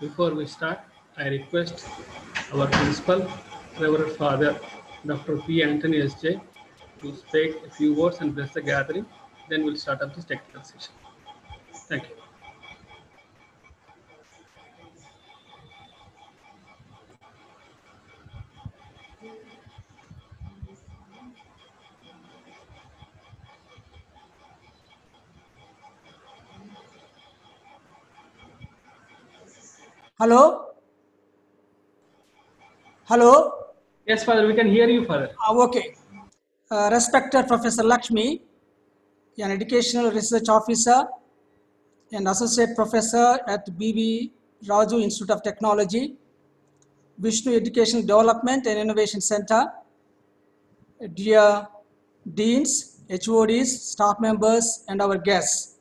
Before we start, I request our principal, Reverend Father Dr. P. Anthony S.J. to speak a few words and bless the gathering. Then we'll start up this technical session. Thank you. Hello? Hello? Yes, Father, we can hear you, Father. Ah, okay. Uh, respected Professor Lakshmi, an educational research officer and associate professor at BB Raju Institute of Technology, Vishnu Educational Development and Innovation Center. Dear deans, HODs, staff members, and our guests,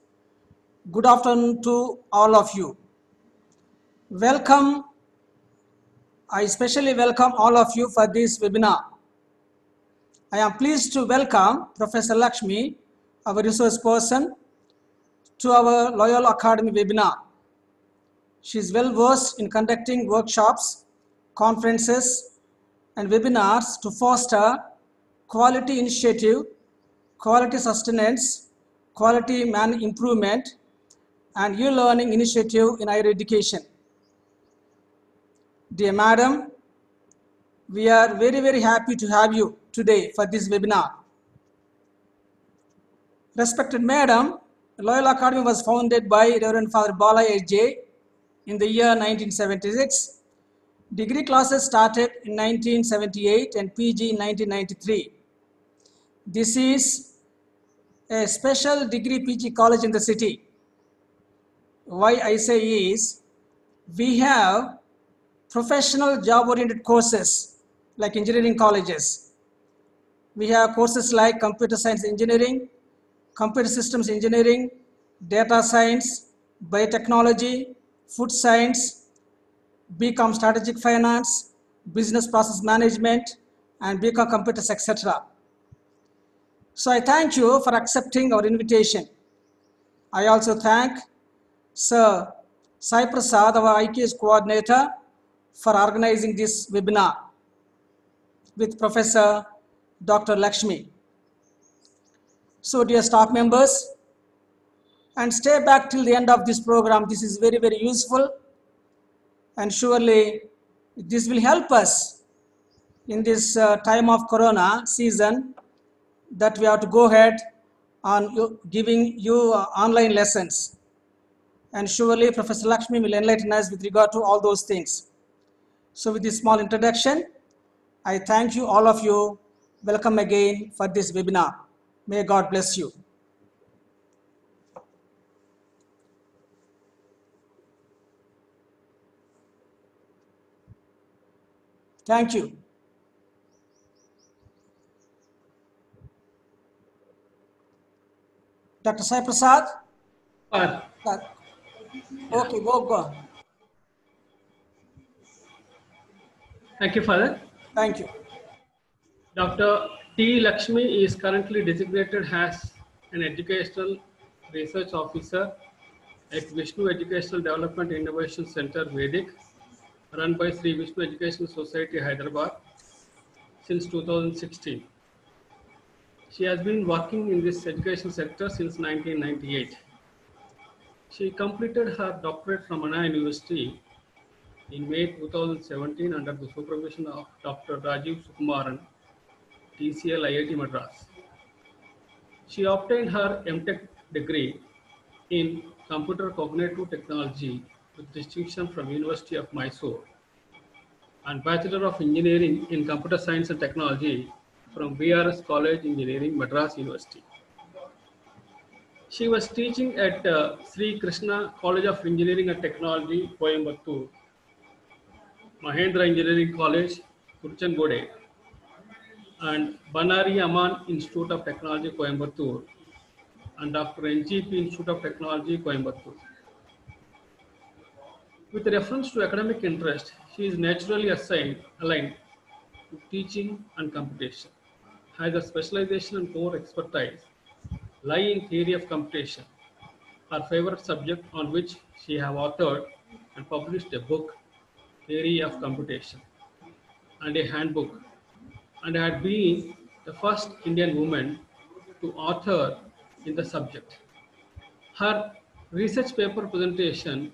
good afternoon to all of you welcome i especially welcome all of you for this webinar i am pleased to welcome professor lakshmi our resource person to our loyal academy webinar she is well versed in conducting workshops conferences and webinars to foster quality initiative quality sustenance quality man improvement and e-learning initiative in higher education Dear madam, we are very, very happy to have you today for this webinar. Respected madam, Loyola Academy was founded by Reverend Father Bala J. in the year 1976. Degree classes started in 1978 and PG in 1993. This is a special degree PG college in the city. Why I say is, we have professional job-oriented courses like engineering colleges. We have courses like computer science engineering, computer systems engineering, data science, biotechnology, food science, BCom strategic finance, business process management, and BCom computers, etc. So I thank you for accepting our invitation. I also thank Sir Sai Prasad, our IQS coordinator, for organizing this webinar with Professor Dr. Lakshmi. So dear staff members, and stay back till the end of this program. This is very, very useful. And surely this will help us in this uh, time of Corona season that we have to go ahead on giving you uh, online lessons. And surely Professor Lakshmi will enlighten us with regard to all those things. So with this small introduction, I thank you all of you. Welcome again for this webinar. May God bless you. Thank you. Dr. Sai Prasad? Uh, okay, go, go. Thank you, Father. Thank you. Dr. T. Lakshmi is currently designated as an educational research officer at Vishnu Educational Development Innovation Center Vedic, run by Sri Vishnu Educational Society Hyderabad since 2016. She has been working in this education sector since 1998. She completed her doctorate from Anna University in May 2017, under the supervision of Dr. Rajiv Sukumaran, TCL IIT Madras, she obtained her MTech degree in Computer Cognitive Technology with distinction from University of Mysore and Bachelor of Engineering in Computer Science and Technology from BRS College Engineering, Madras University. She was teaching at uh, Sri Krishna College of Engineering and Technology, Coimbatore Mahendra Engineering College, Kurchangode, and Banari Aman Institute of Technology, Coimbatore, and Dr. NGP Institute of Technology, Coimbatore. With reference to academic interest, she is naturally assigned, aligned to teaching and computation, has a specialization and core expertise lie in theory of computation, her favorite subject on which she have authored and published a book theory of computation and a handbook and had been the first Indian woman to author in the subject. Her research paper presentation,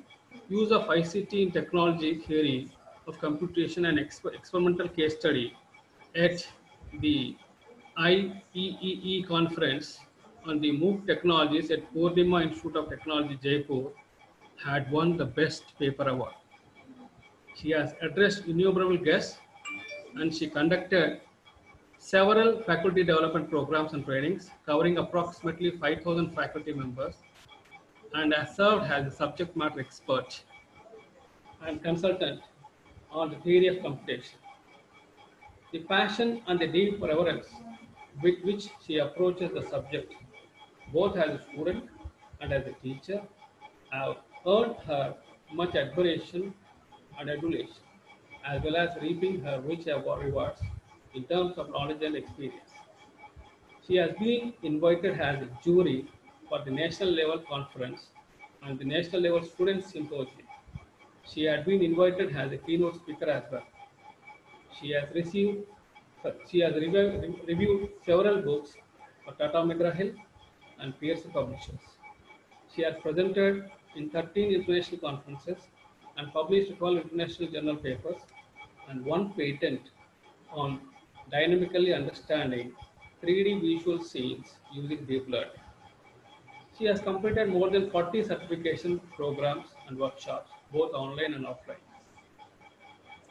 Use of ICT in Technology Theory of Computation and Exper Experimental Case Study at the IEEE conference on the MOOC technologies at Purnima Institute of Technology, Jaipur, had won the Best Paper Award she has addressed innumerable guests and she conducted several faculty development programs and trainings covering approximately 5,000 faculty members and has served as a subject matter expert and consultant on the theory of computation. The passion and the deep reverence with which she approaches the subject, both as a student and as a teacher, have earned her much admiration Adulation, as well as reaping her rich rewards in terms of knowledge and experience. She has been invited as a jury for the national level conference and the national level student symposium. She had been invited as a keynote speaker as well. She has received, she has reviewed several books for Tata Mcgraw Hill and Pearson Publishers. She has presented in 13 international conferences and published 12 international journal papers and one patent on dynamically understanding 3D visual scenes using deep learning. She has completed more than 40 certification programs and workshops, both online and offline.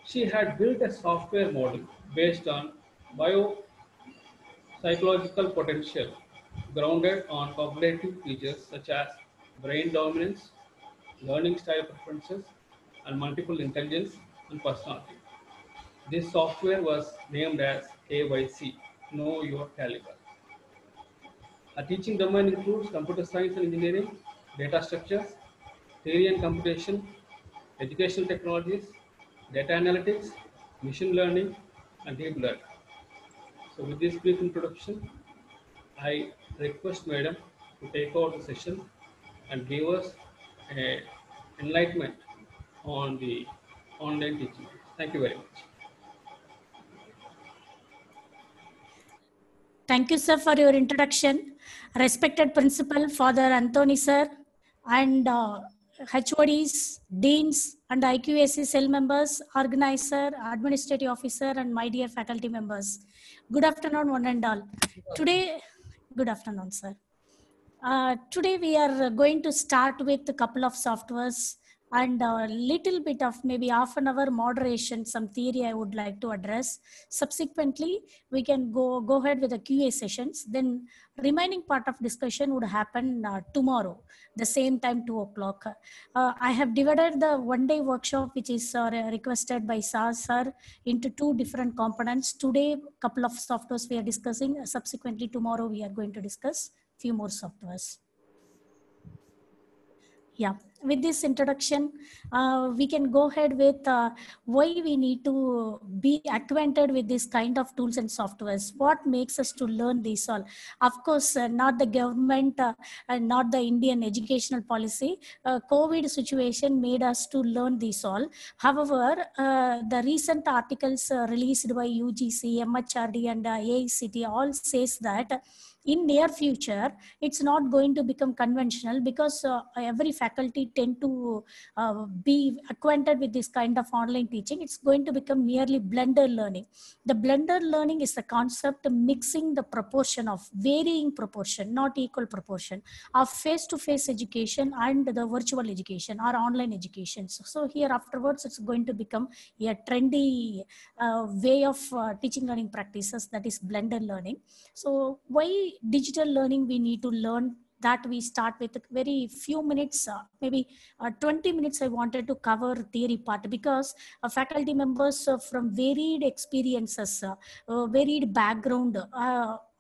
She had built a software model based on biopsychological potential grounded on cognitive features such as brain dominance, learning style preferences, and multiple intelligence and personality. This software was named as KYC, Know Your Caliber. A teaching domain includes computer science and engineering, data structures, theory and computation, educational technologies, data analytics, machine learning, and deep learning. So with this brief introduction, I request Madam to take over the session and give us an enlightenment on the online teaching. Thank you very much. Thank you, sir, for your introduction. Respected principal, Father Anthony, sir, and uh, HODs, deans, and IQAC cell members, organizer, administrative officer, and my dear faculty members. Good afternoon, one and all. Today, good afternoon, sir. Uh, today, we are going to start with a couple of softwares and a little bit of maybe half an hour moderation, some theory I would like to address. Subsequently, we can go, go ahead with the QA sessions. Then remaining part of discussion would happen uh, tomorrow, the same time, two o'clock. Uh, I have divided the one day workshop, which is uh, requested by Sir, sir, into two different components. Today, couple of softwares we are discussing. Subsequently, tomorrow we are going to discuss few more softwares yeah with this introduction uh, we can go ahead with uh, why we need to be acquainted with this kind of tools and softwares what makes us to learn these all of course uh, not the government uh, and not the indian educational policy uh, covid situation made us to learn these all however uh, the recent articles released by ugc mhrd and aict all says that in near future it's not going to become conventional because uh, every faculty tend to uh, be acquainted with this kind of online teaching it's going to become merely blender learning the blender learning is the concept mixing the proportion of varying proportion not equal proportion of face to face education and the virtual education or online education so, so here afterwards it's going to become a trendy uh, way of uh, teaching learning practices that is blender learning so why digital learning, we need to learn that we start with very few minutes, uh, maybe uh, 20 minutes I wanted to cover theory part because uh, faculty members uh, from varied experiences, uh, uh, varied background,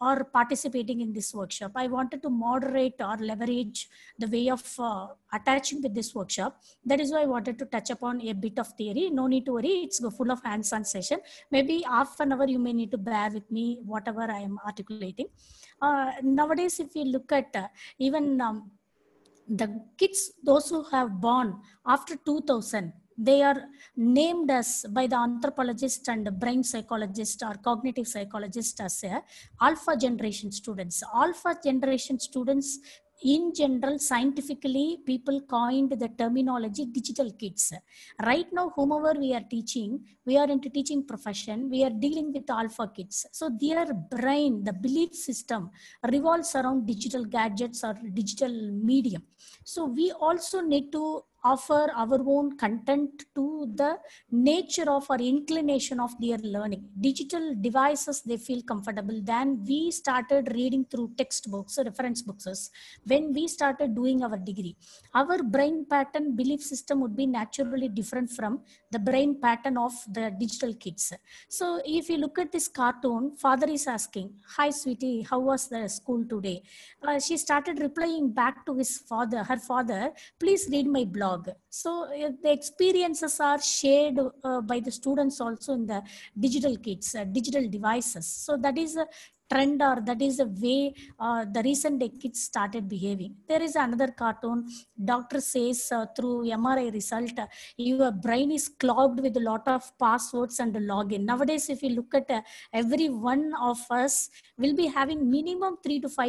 or participating in this workshop. I wanted to moderate or leverage the way of uh, attaching with this workshop. That is why I wanted to touch upon a bit of theory. No need to worry, it's full of hands-on session. Maybe half an hour you may need to bear with me, whatever I am articulating. Uh, nowadays, if you look at uh, even um, the kids, those who have born after 2000, they are named as by the anthropologist and brain psychologist or cognitive psychologist as a alpha generation students alpha generation students in general scientifically people coined the terminology digital kids right now whomever we are teaching we are into teaching profession we are dealing with alpha kids so their brain the belief system revolves around digital gadgets or digital medium so we also need to offer our own content to the nature of our inclination of their learning. Digital devices, they feel comfortable. Then we started reading through textbooks, reference books. When we started doing our degree, our brain pattern belief system would be naturally different from the brain pattern of the digital kids. So if you look at this cartoon, father is asking, hi sweetie, how was the school today? Uh, she started replying back to his father, her father, please read my blog. So uh, the experiences are shared uh, by the students also in the digital kids, uh, digital devices. So that is uh, trend or that is the way uh, the recent kids started behaving. There is another cartoon. Doctor says uh, through MRI result, uh, your brain is clogged with a lot of passwords and login. Nowadays, if you look at uh, every one of us will be having minimum three to five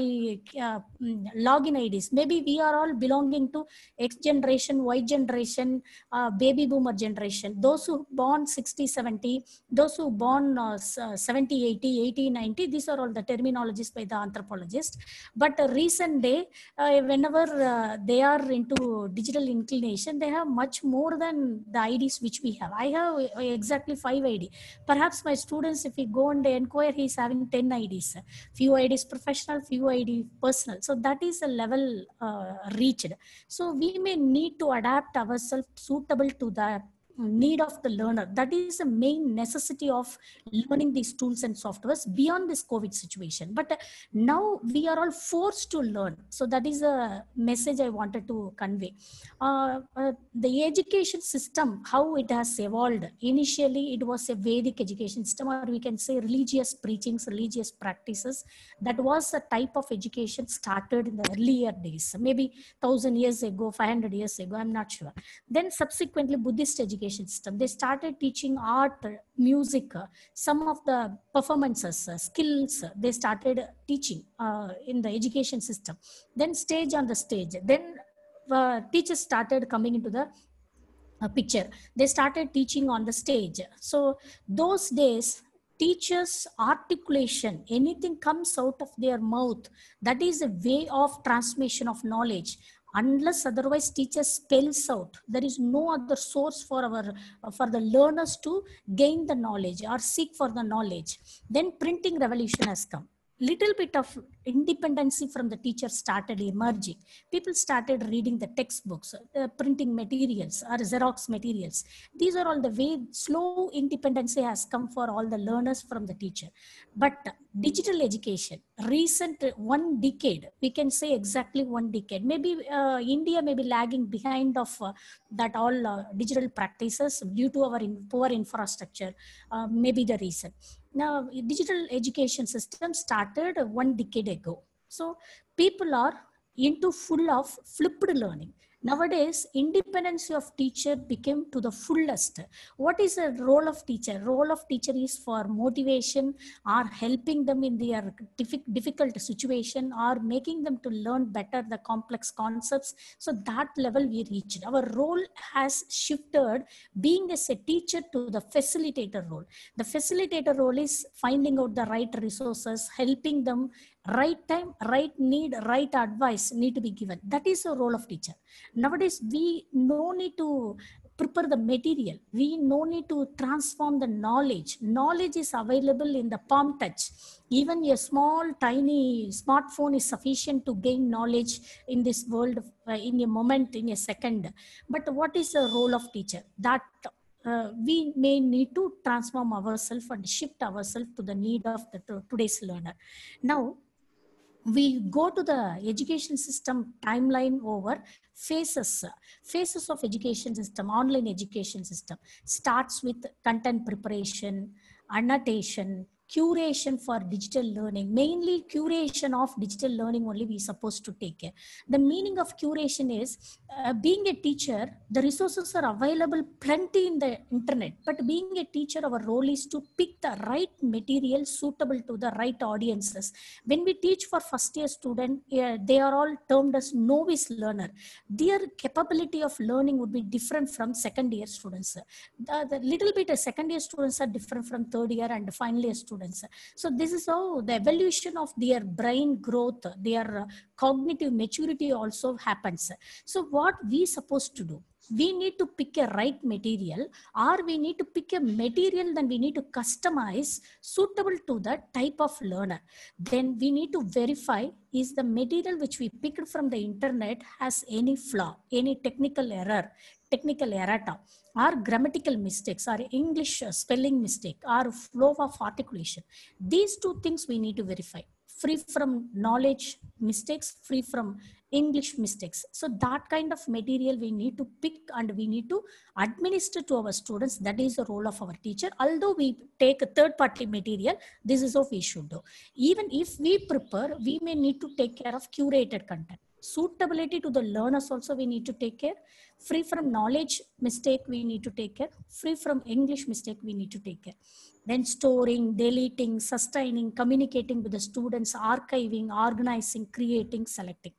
uh, mm, login IDs. Maybe we are all belonging to X generation, Y generation, uh, baby boomer generation. Those who born 60, 70, those who born uh, 70, 80, 80, 90, these are all the terminologies by the anthropologist. But a recent day, uh, whenever uh, they are into digital inclination, they have much more than the IDs which we have. I have uh, exactly five ID. Perhaps my students, if we go and inquire, he's having 10 IDs. Few IDs professional, few ID personal. So that is a level uh, reached. So we may need to adapt ourselves suitable to that need of the learner. That is the main necessity of learning these tools and softwares beyond this COVID situation. But uh, now we are all forced to learn. So that is a message I wanted to convey. Uh, uh, the education system, how it has evolved. Initially, it was a Vedic education system, or we can say religious preachings, religious practices. That was a type of education started in the earlier days, maybe 1000 years ago, 500 years ago, I'm not sure. Then subsequently, Buddhist education education system they started teaching art music uh, some of the performances uh, skills uh, they started teaching uh, in the education system then stage on the stage then uh, teachers started coming into the uh, picture they started teaching on the stage so those days teachers articulation anything comes out of their mouth that is a way of transmission of knowledge unless otherwise teacher spells out there is no other source for our for the learners to gain the knowledge or seek for the knowledge then printing revolution has come little bit of independency from the teacher started emerging. People started reading the textbooks, uh, printing materials or Xerox materials. These are all the way slow independency has come for all the learners from the teacher. But digital education, recent one decade, we can say exactly one decade. Maybe uh, India may be lagging behind of uh, that all uh, digital practices due to our in poor infrastructure, uh, maybe the reason now, digital education system started one decade ago. So people are into full of flipped learning. Nowadays, independence of teacher became to the fullest. What is the role of teacher? Role of teacher is for motivation or helping them in their difficult situation or making them to learn better the complex concepts. So that level we reached. Our role has shifted being as a teacher to the facilitator role. The facilitator role is finding out the right resources, helping them right time right need right advice need to be given that is the role of teacher nowadays we no need to prepare the material we no need to transform the knowledge knowledge is available in the palm touch even a small tiny smartphone is sufficient to gain knowledge in this world uh, in a moment in a second but what is the role of teacher that uh, we may need to transform ourselves and shift ourselves to the need of the today's learner now we go to the education system timeline over phases phases of education system online education system starts with content preparation annotation curation for digital learning mainly curation of digital learning only we supposed to take care the meaning of curation is uh, being a teacher the resources are available plenty in the internet but being a teacher our role is to pick the right material suitable to the right audiences when we teach for first year student they are all termed as novice learner their capability of learning would be different from second year students the, the little bit of second year students are different from third year and finally students. So this is how the evolution of their brain growth, their uh, cognitive maturity also happens. So what we supposed to do? we need to pick a right material or we need to pick a material then we need to customize suitable to the type of learner then we need to verify is the material which we picked from the internet has any flaw any technical error technical errata or grammatical mistakes or English uh, spelling mistake or flow of articulation. These two things we need to verify free from knowledge mistakes, free from English mistakes. So that kind of material we need to pick and we need to administer to our students. That is the role of our teacher. Although we take a third party material, this is what we should do. Even if we prepare, we may need to take care of curated content. Suitability to the learners also we need to take care. Free from knowledge mistake we need to take care. Free from English mistake we need to take care. Then storing, deleting, sustaining, communicating with the students, archiving, organizing, creating, selecting,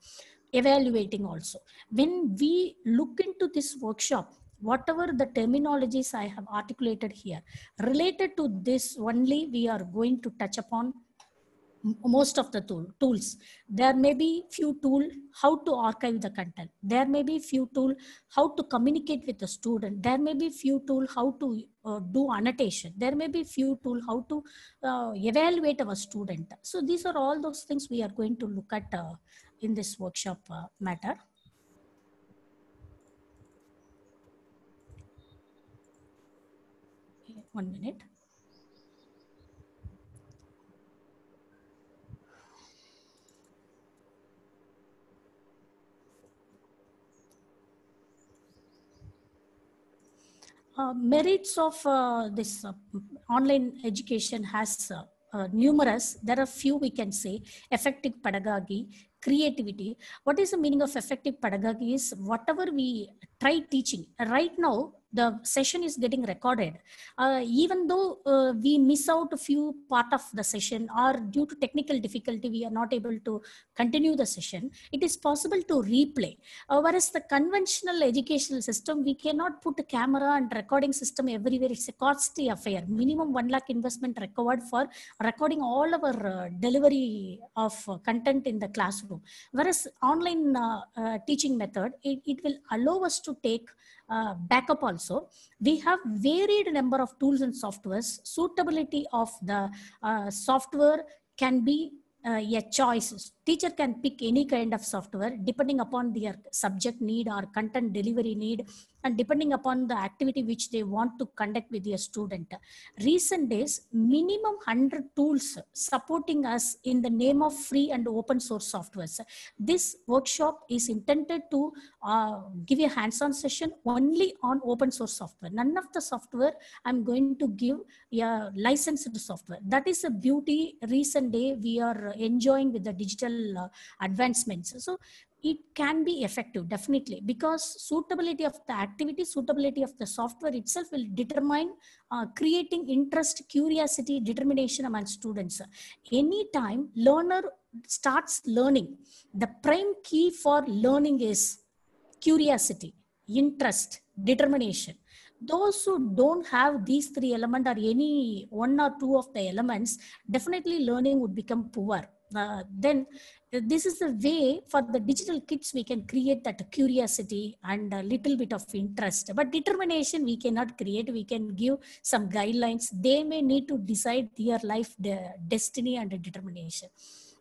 evaluating also. When we look into this workshop, whatever the terminologies I have articulated here, related to this only we are going to touch upon most of the tool, tools. There may be few tool how to archive the content. There may be few tool how to communicate with the student. There may be few tool how to uh, do annotation. There may be few tool how to uh, evaluate our student. So these are all those things we are going to look at uh, in this workshop uh, matter. One minute. Uh, merits of uh, this uh, online education has uh, uh, numerous. There are few we can say. Effective pedagogy, creativity. What is the meaning of effective pedagogy is whatever we try teaching. Right now, the session is getting recorded. Uh, even though uh, we miss out a few part of the session or due to technical difficulty, we are not able to continue the session, it is possible to replay. Uh, whereas the conventional educational system, we cannot put a camera and recording system everywhere. It's a costly affair. Minimum 1 lakh investment required for recording all our uh, delivery of uh, content in the classroom. Whereas online uh, teaching method, it, it will allow us to take uh, backup also. We have varied number of tools and softwares. Suitability of the uh, software can be uh, a choice Teacher can pick any kind of software depending upon their subject need or content delivery need and depending upon the activity which they want to conduct with their student. Recent days, minimum 100 tools supporting us in the name of free and open source softwares. This workshop is intended to uh, give a hands-on session only on open source software. None of the software I'm going to give a licensed software. That is a beauty recent day we are enjoying with the digital uh, advancements. So it can be effective definitely because suitability of the activity suitability of the software itself will determine uh, creating interest curiosity determination among students anytime learner starts learning the prime key for learning is curiosity interest determination those who don't have these three elements or any one or two of the elements definitely learning would become poor uh, then uh, this is the way for the digital kids we can create that curiosity and a little bit of interest but determination we cannot create we can give some guidelines they may need to decide their life their destiny and determination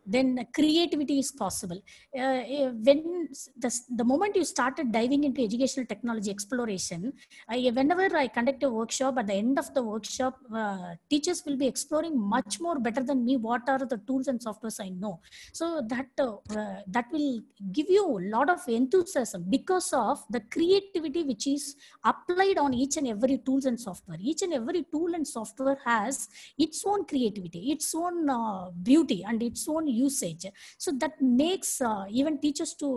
then creativity is possible. Uh, eh, when the, the moment you started diving into educational technology exploration, I, whenever I conduct a workshop, at the end of the workshop, uh, teachers will be exploring much more better than me what are the tools and softwares I know. So that uh, that will give you a lot of enthusiasm because of the creativity which is applied on each and every tools and software. Each and every tool and software has its own creativity, its own uh, beauty, and its own usage. So that makes uh, even teachers to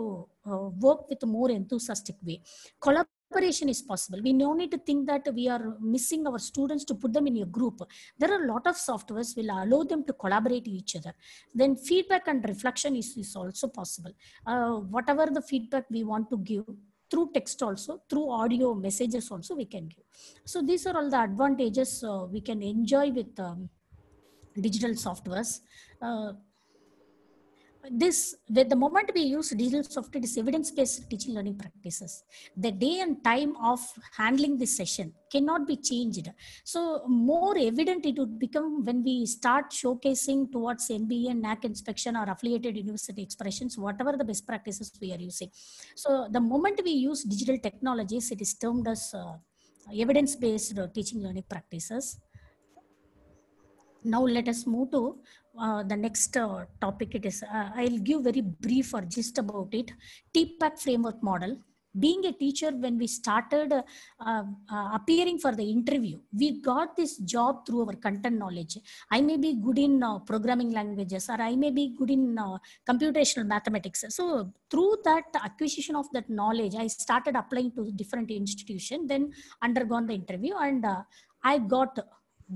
uh, work with more enthusiastic way. collaboration is possible. We no need to think that we are missing our students to put them in a group. There are a lot of softwares will allow them to collaborate each other. Then feedback and reflection is, is also possible. Uh, whatever the feedback we want to give, through text also, through audio messages also we can give. So these are all the advantages uh, we can enjoy with um, digital softwares. Uh, this the, the moment we use digital software is evidence-based teaching learning practices the day and time of handling this session cannot be changed so more evident it would become when we start showcasing towards nba and nac inspection or affiliated university expressions whatever the best practices we are using so the moment we use digital technologies it is termed as uh, evidence-based teaching learning practices now let us move to uh, the next uh, topic it is uh, i'll give very brief or gist about it tpac framework model being a teacher when we started uh, uh, appearing for the interview we got this job through our content knowledge i may be good in programming languages or i may be good in computational mathematics so through that acquisition of that knowledge i started applying to different institution then undergone the interview and i got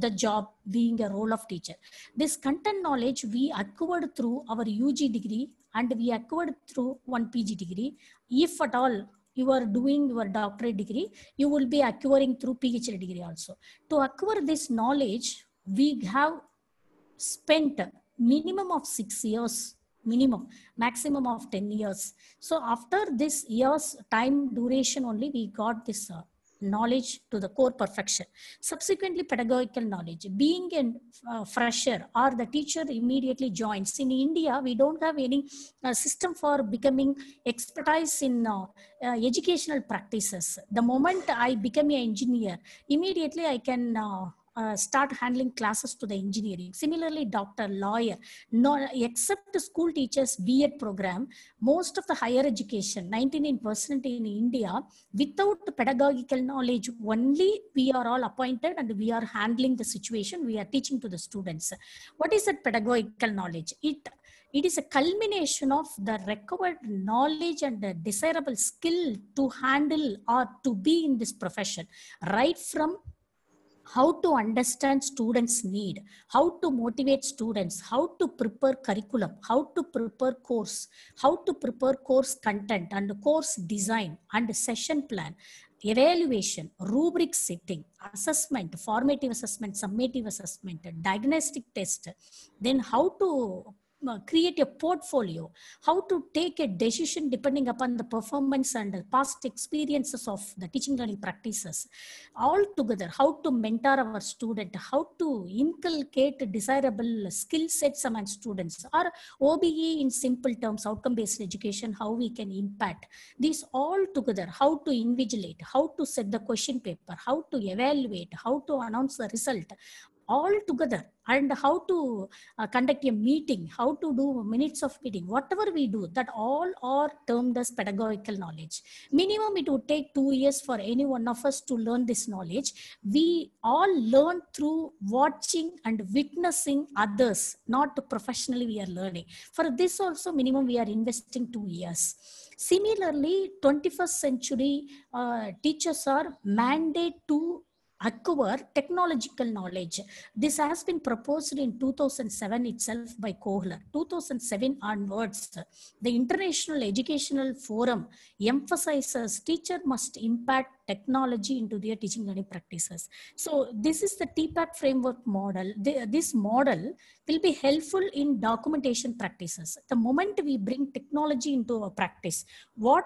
the job being a role of teacher. This content knowledge we acquired through our UG degree and we acquired through one PG degree. If at all you are doing your doctorate degree, you will be acquiring through PhD degree also. To acquire this knowledge, we have spent minimum of six years minimum maximum of 10 years so after this years time duration only we got this uh, knowledge to the core perfection. Subsequently, pedagogical knowledge. Being a uh, fresher or the teacher immediately joins. In India, we don't have any uh, system for becoming expertise in uh, uh educational practices. The moment I become an engineer, immediately I can uh, uh, start handling classes to the engineering. Similarly, doctor, lawyer, except the school teachers B.Ed program, most of the higher education, 99% in India, without pedagogical knowledge only, we are all appointed and we are handling the situation we are teaching to the students. What is that pedagogical knowledge? It it is a culmination of the required knowledge and the desirable skill to handle or to be in this profession right from how to understand students need how to motivate students how to prepare curriculum how to prepare course how to prepare course content and course design and session plan evaluation, rubric setting, assessment, formative assessment, summative assessment, diagnostic test, then how to uh, create a portfolio, how to take a decision depending upon the performance and the past experiences of the teaching learning practices. All together, how to mentor our student, how to inculcate desirable skill sets among students or OBE in simple terms, outcome-based education, how we can impact. These all together, how to invigilate, how to set the question paper, how to evaluate, how to announce the result, all together and how to uh, conduct a meeting, how to do minutes of meeting, whatever we do, that all are termed as pedagogical knowledge. Minimum, it would take two years for any one of us to learn this knowledge. We all learn through watching and witnessing others, not professionally we are learning. For this also, minimum, we are investing two years. Similarly, 21st century uh, teachers are mandated to acquire technological knowledge. This has been proposed in 2007 itself by Kohler. 2007 onwards, the International Educational Forum emphasizes teacher must impact technology into their teaching learning practices. So this is the TPAT framework model. The, this model will be helpful in documentation practices. The moment we bring technology into our practice, what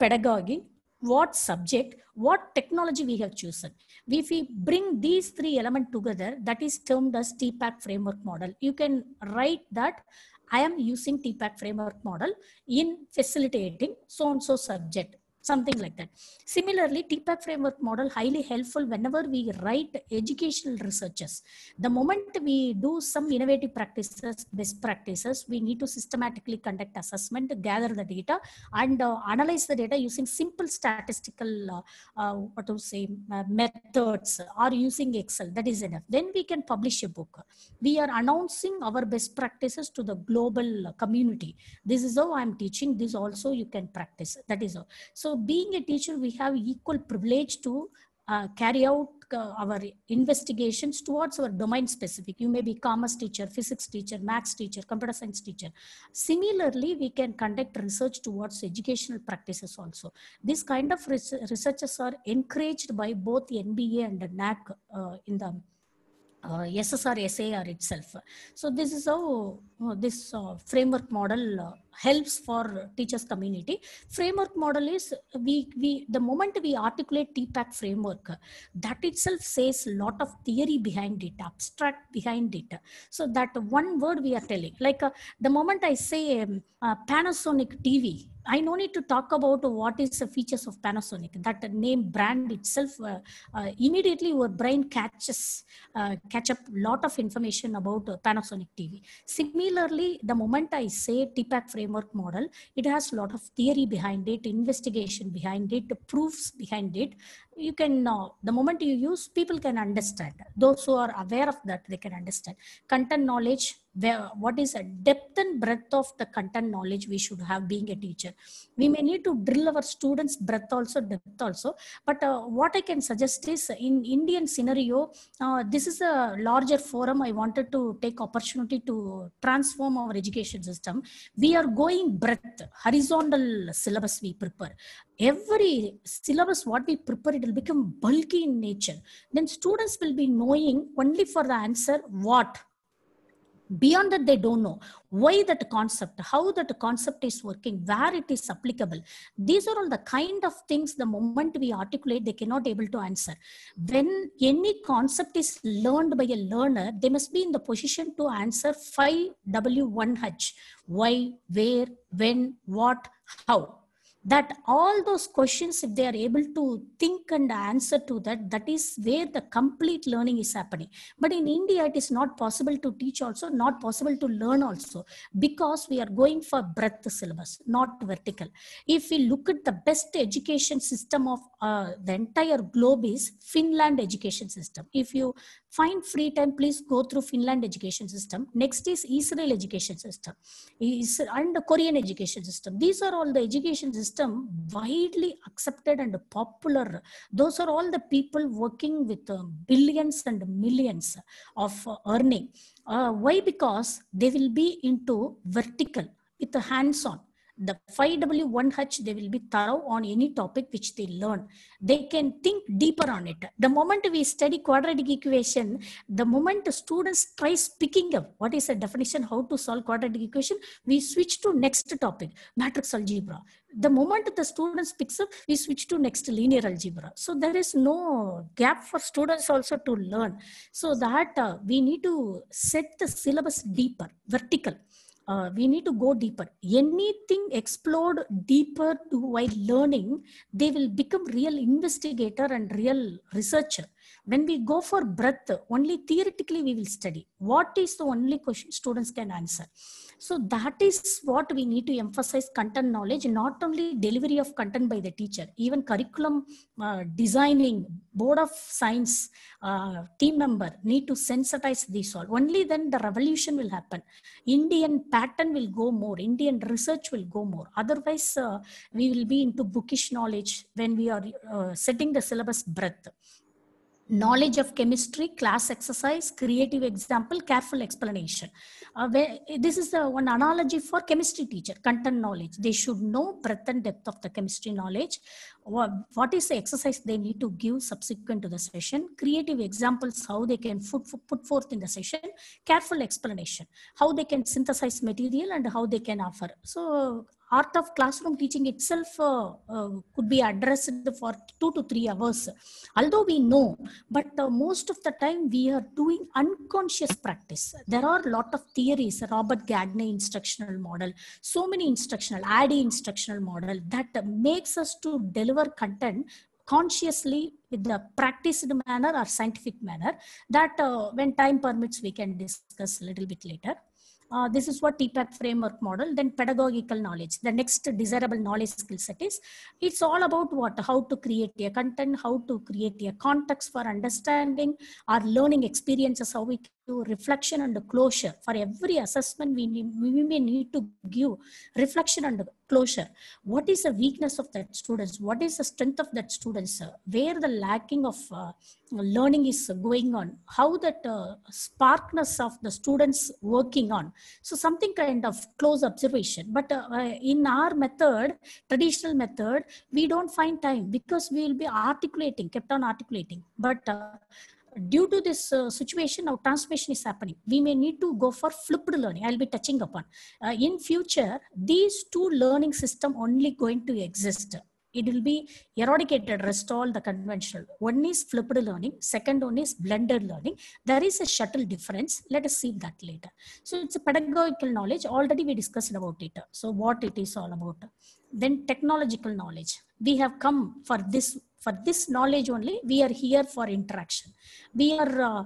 pedagogy, what subject, what technology we have chosen. If we bring these three elements together, that is termed as TPAC framework model. You can write that I am using TPAC framework model in facilitating so-and-so subject something like that. Similarly, TPAC framework model highly helpful whenever we write educational researches. The moment we do some innovative practices, best practices, we need to systematically conduct assessment, gather the data and uh, analyze the data using simple statistical, uh, uh, what to say, uh, methods or using Excel, that is enough. Then we can publish a book. We are announcing our best practices to the global community. This is how I'm teaching, this also you can practice, that is all. So so being a teacher, we have equal privilege to uh, carry out uh, our investigations towards our domain specific. You may be commerce teacher, physics teacher, maths teacher, computer science teacher. Similarly, we can conduct research towards educational practices also. This kind of res researchers are encouraged by both NBA and the NAC uh, in the uh, SSR SAR itself. So this is how uh, this uh, framework model uh, helps for teachers community framework model is we we the moment we articulate tpac framework that itself says lot of theory behind it abstract behind it so that one word we are telling like uh, the moment i say um, uh, panasonic tv I no need to talk about what is the features of Panasonic. That name brand itself uh, uh, immediately your brain catches uh, catch up lot of information about Panasonic TV. Similarly, the moment I say TPAC frame framework model, it has a lot of theory behind it, investigation behind it, proofs behind it, you can know uh, the moment you use people can understand those who are aware of that they can understand content knowledge where what is a depth and breadth of the content knowledge we should have being a teacher we may need to drill our students breadth also depth also but uh, what i can suggest is in indian scenario uh, this is a larger forum i wanted to take opportunity to transform our education system we are going breadth horizontal syllabus we prepare every syllabus what we prepare it will become bulky in nature then students will be knowing only for the answer what beyond that they don't know why that concept how that concept is working where it is applicable these are all the kind of things the moment we articulate they cannot able to answer when any concept is learned by a learner they must be in the position to answer 5w1h why where when what how that all those questions if they are able to think and answer to that that is where the complete learning is happening but in india it is not possible to teach also not possible to learn also because we are going for breadth syllabus not vertical if we look at the best education system of uh, the entire globe is finland education system if you find free time please go through finland education system next is israel education system and the korean education system these are all the education system widely accepted and popular those are all the people working with uh, billions and millions of uh, earning. Uh, why? Because they will be into vertical with the hands on the 5W1H, they will be thorough on any topic which they learn. They can think deeper on it. The moment we study quadratic equation, the moment the students tries picking up what is the definition, how to solve quadratic equation, we switch to next topic, matrix algebra. The moment the students picks up, we switch to next linear algebra. So there is no gap for students also to learn. So that uh, we need to set the syllabus deeper, vertical uh, we need to go deeper. Anything explored deeper to, while learning, they will become real investigator and real researcher. When we go for breadth, only theoretically we will study. What is the only question students can answer? So that is what we need to emphasize content knowledge, not only delivery of content by the teacher, even curriculum uh, designing, board of science, uh, team member need to sensitize this all. Only then the revolution will happen. Indian pattern will go more. Indian research will go more. Otherwise, uh, we will be into bookish knowledge when we are uh, setting the syllabus breadth knowledge of chemistry, class exercise, creative example, careful explanation. Uh, this is the one analogy for chemistry teacher, content knowledge. They should know breadth and depth of the chemistry knowledge. What, what is the exercise they need to give subsequent to the session, creative examples, how they can put, put forth in the session, careful explanation, how they can synthesize material and how they can offer. So art of classroom teaching itself uh, uh, could be addressed for two to three hours. Although we know, but uh, most of the time we are doing unconscious practice. There are a lot of theories, Robert Gagne instructional model, so many instructional, ADDIE instructional model that makes us to deliver content consciously with the practiced manner or scientific manner that uh, when time permits we can discuss a little bit later. Uh, this is what TPAP framework model, then pedagogical knowledge. The next desirable knowledge skill set is, it's all about what, how to create a content, how to create a context for understanding our learning experiences, how we do reflection and closure. For every assessment, we, need, we may need to give reflection and what is the weakness of that students what is the strength of that students uh, where the lacking of uh, learning is going on how that uh, sparkness of the students working on so something kind of close observation but uh, uh, in our method traditional method we don't find time because we will be articulating kept on articulating but uh, due to this uh, situation now transmission is happening we may need to go for flipped learning i'll be touching upon uh, in future these two learning system only going to exist it will be eradicated, rest the conventional. One is flipped learning, second one is blended learning. There is a shuttle difference. Let us see that later. So it's a pedagogical knowledge. Already we discussed about it. So what it is all about. Then technological knowledge. We have come for this for this knowledge only we are here for interaction we are uh,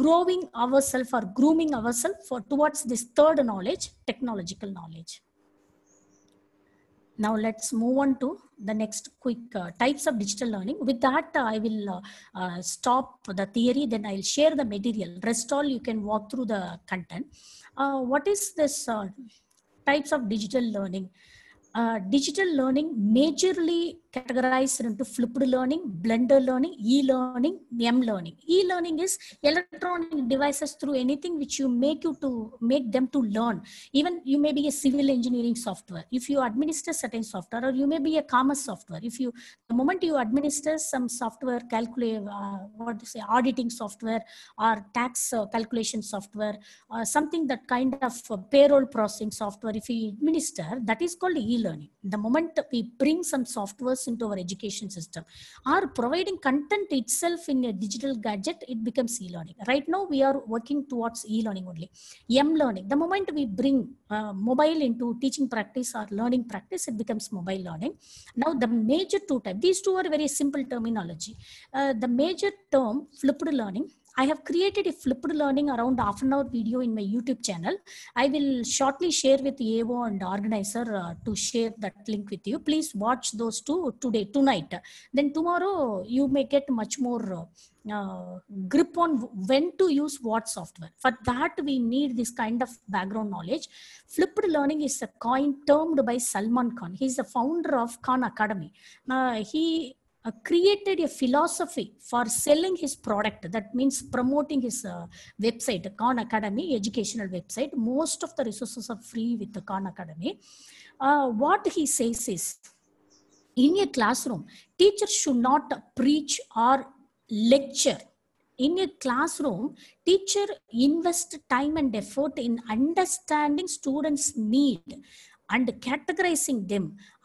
growing ourselves or grooming ourselves for towards this third knowledge technological knowledge now let's move on to the next quick uh, types of digital learning. With that, uh, I will uh, uh stop the theory, then I'll share the material. Rest all you can walk through the content. Uh, what is this uh, types of digital learning? digital learning majorly categorized into flipped learning, blender learning, e-learning, m-learning. E-learning is electronic devices through anything which you make you to make them to learn. Even you may be a civil engineering software if you administer certain software, or you may be a commerce software. If you the moment you administer some software, calculate uh, what to say, auditing software or tax uh, calculation software, or uh, something that kind of uh, payroll processing software. If you administer, that is called e e-learning. The moment we bring some softwares into our education system or providing content itself in a digital gadget, it becomes e-learning. Right now, we are working towards e-learning only. M-learning, the moment we bring uh, mobile into teaching practice or learning practice, it becomes mobile learning. Now, the major two types, these two are very simple terminology. Uh, the major term, flipped learning, I have created a flipped learning around half an hour video in my YouTube channel. I will shortly share with AO and organizer uh, to share that link with you. Please watch those two today, tonight. Then tomorrow you may get much more uh, grip on when to use what software. For that, we need this kind of background knowledge. Flipped learning is a coin termed by Salman Khan. He's the founder of Khan Academy. Uh, he uh, created a philosophy for selling his product. That means promoting his uh, website, Khan Academy educational website. Most of the resources are free with the Khan Academy. Uh, what he says is, in a classroom, teacher should not preach or lecture. In a classroom, teacher invest time and effort in understanding students' need and categorizing them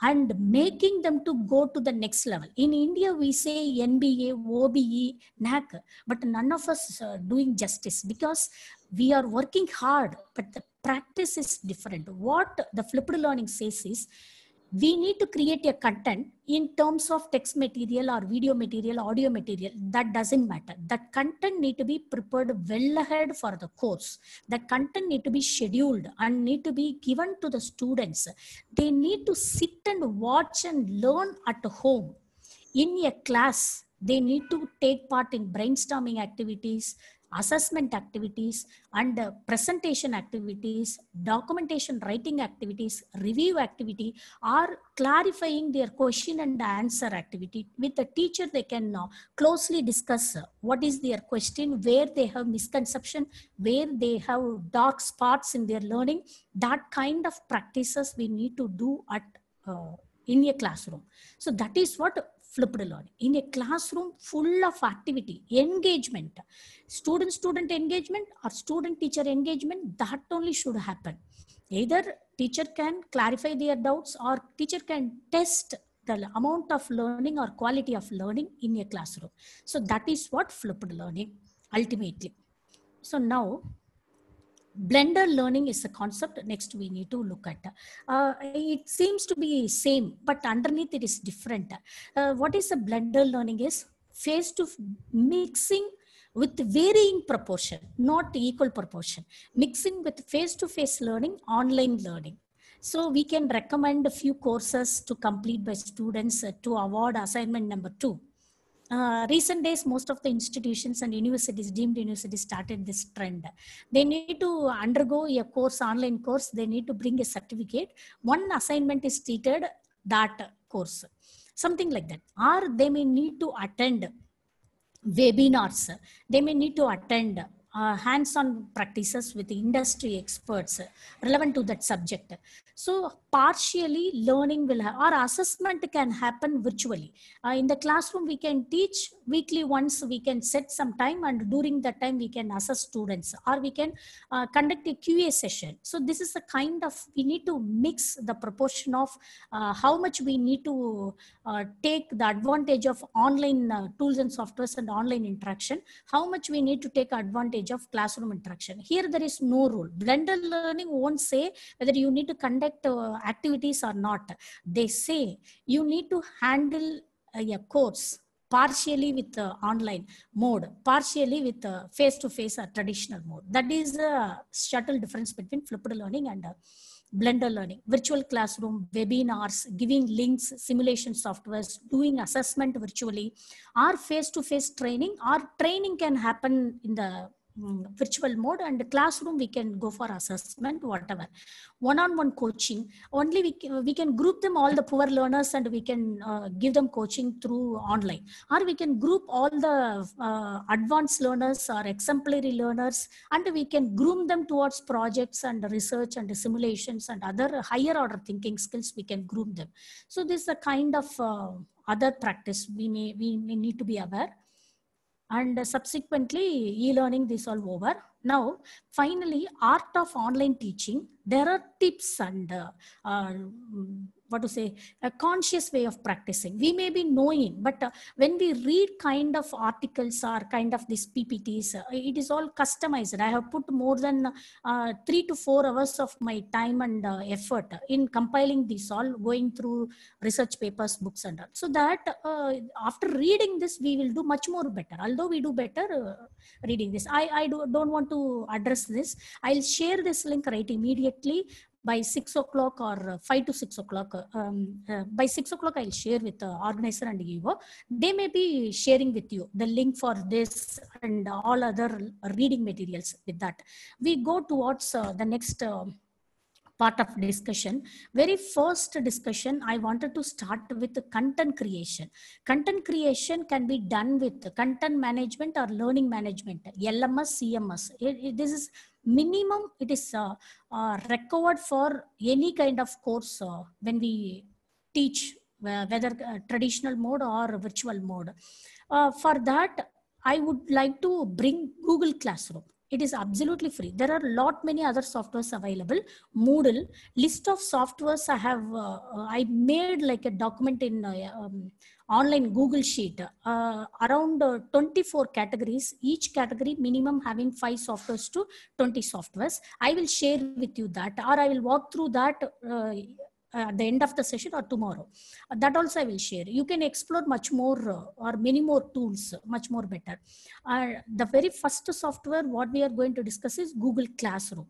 and making them to go to the next level. In India, we say NBA, OBE, NAC, but none of us are uh, doing justice because we are working hard, but the practice is different. What the flipped learning says is we need to create a content in terms of text material or video material, audio material. That doesn't matter. That content need to be prepared well ahead for the course. That content need to be scheduled and need to be given to the students. They need to sit and watch and learn at home in a class they need to take part in brainstorming activities assessment activities and uh, presentation activities, documentation writing activities, review activity are clarifying their question and answer activity. With the teacher, they can now closely discuss uh, what is their question, where they have misconception, where they have dark spots in their learning. That kind of practices we need to do at uh, in a classroom. So that is what flipped learning. In a classroom full of activity, engagement, student-student engagement or student-teacher engagement, that only should happen. Either teacher can clarify their doubts or teacher can test the amount of learning or quality of learning in a classroom. So that is what flipped learning ultimately. So now Blender learning is a concept next we need to look at uh, it seems to be same but underneath it is different uh, what is a blender learning is face to mixing with varying proportion not equal proportion mixing with face to face learning online learning so we can recommend a few courses to complete by students uh, to award assignment number 2 uh, recent days, most of the institutions and universities, deemed universities, started this trend. They need to undergo a course, online course. They need to bring a certificate. One assignment is treated that course, something like that. Or they may need to attend webinars. They may need to attend uh, hands-on practices with industry experts relevant to that subject. So partially learning will have, or assessment can happen virtually. Uh, in the classroom, we can teach weekly once, we can set some time and during that time we can assess students or we can uh, conduct a QA session. So this is the kind of, we need to mix the proportion of uh, how much we need to uh, take the advantage of online uh, tools and softwares and online interaction, how much we need to take advantage of classroom interaction. Here there is no rule. Blended learning won't say whether you need to conduct uh, activities or not. They say you need to handle uh, a course partially with uh, online mode, partially with uh, face-to-face -face or traditional mode. That is the subtle difference between flipped learning and uh, blended learning, virtual classroom, webinars, giving links, simulation softwares, doing assessment virtually, or face-to-face -face training, or training can happen in the Mm, virtual mode and classroom we can go for assessment whatever one on one coaching only we can, we can group them all the poor learners and we can uh, give them coaching through online or we can group all the uh, advanced learners or exemplary learners and we can groom them towards projects and research and simulations and other higher order thinking skills we can groom them so this is a kind of uh, other practice we may we may need to be aware and subsequently e-learning this all over now finally art of online teaching there are tips and uh, uh, what to say a conscious way of practicing we may be knowing but uh, when we read kind of articles or kind of these ppts uh, it is all customized i have put more than uh, 3 to 4 hours of my time and uh, effort in compiling this. all going through research papers books and all so that uh, after reading this we will do much more better although we do better uh, reading this i i do, don't want to address this i'll share this link right immediately by six o'clock or five to six o'clock. Um, uh, by six o'clock, I'll share with the organizer and EO. They may be sharing with you the link for this and all other reading materials with that. We go towards uh, the next uh, part of discussion. Very first discussion, I wanted to start with the content creation. Content creation can be done with content management or learning management, LMS, CMS. It, it, this is minimum it is uh, uh, required for any kind of course uh, when we teach whether traditional mode or virtual mode. for that, I would like to bring Google Classroom it is absolutely free there are lot many other softwares available moodle list of softwares i have uh, i made like a document in uh, um, online Google Sheet, uh, around uh, 24 categories, each category minimum having five softwares to 20 softwares. I will share with you that or I will walk through that uh, at the end of the session or tomorrow. That also I will share. You can explore much more uh, or many more tools, much more better. Uh, the very first software what we are going to discuss is Google Classroom.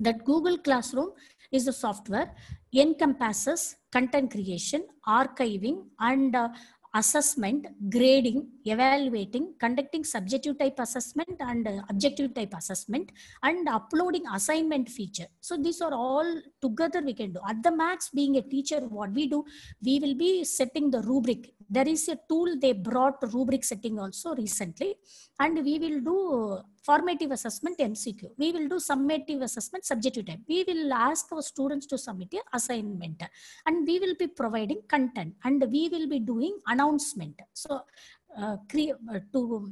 That Google Classroom is the software encompasses content creation, archiving, and uh, assessment, grading, evaluating, conducting subjective type assessment and uh, objective type assessment and uploading assignment feature. So these are all together we can do. At the max being a teacher, what we do, we will be setting the rubric there is a tool they brought rubric setting also recently and we will do formative assessment MCQ. We will do summative assessment subjective type. We will ask our students to submit a assignment and we will be providing content and we will be doing announcement. So uh, uh to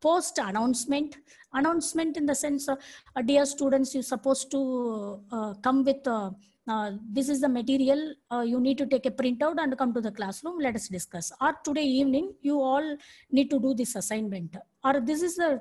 post announcement announcement in the sense of uh, dear students you're supposed to uh, come with uh, uh, this is the material uh, you need to take a printout and come to the classroom let us discuss or today evening you all need to do this assignment or this is the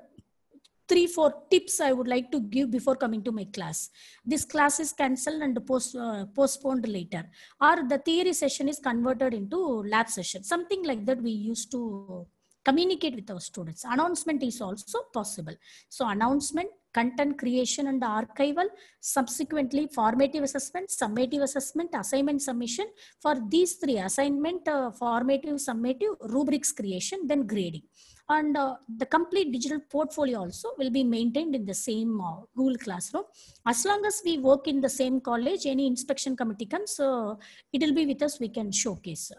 three four tips i would like to give before coming to my class this class is cancelled and post, uh, postponed later or the theory session is converted into lab session something like that we used to communicate with our students announcement is also possible so announcement content creation and archival, subsequently formative assessment, summative assessment, assignment submission. For these three, assignment, uh, formative, summative, rubrics creation, then grading. And uh, the complete digital portfolio also will be maintained in the same uh, Google Classroom. As long as we work in the same college, any inspection committee comes, uh, it will be with us, we can showcase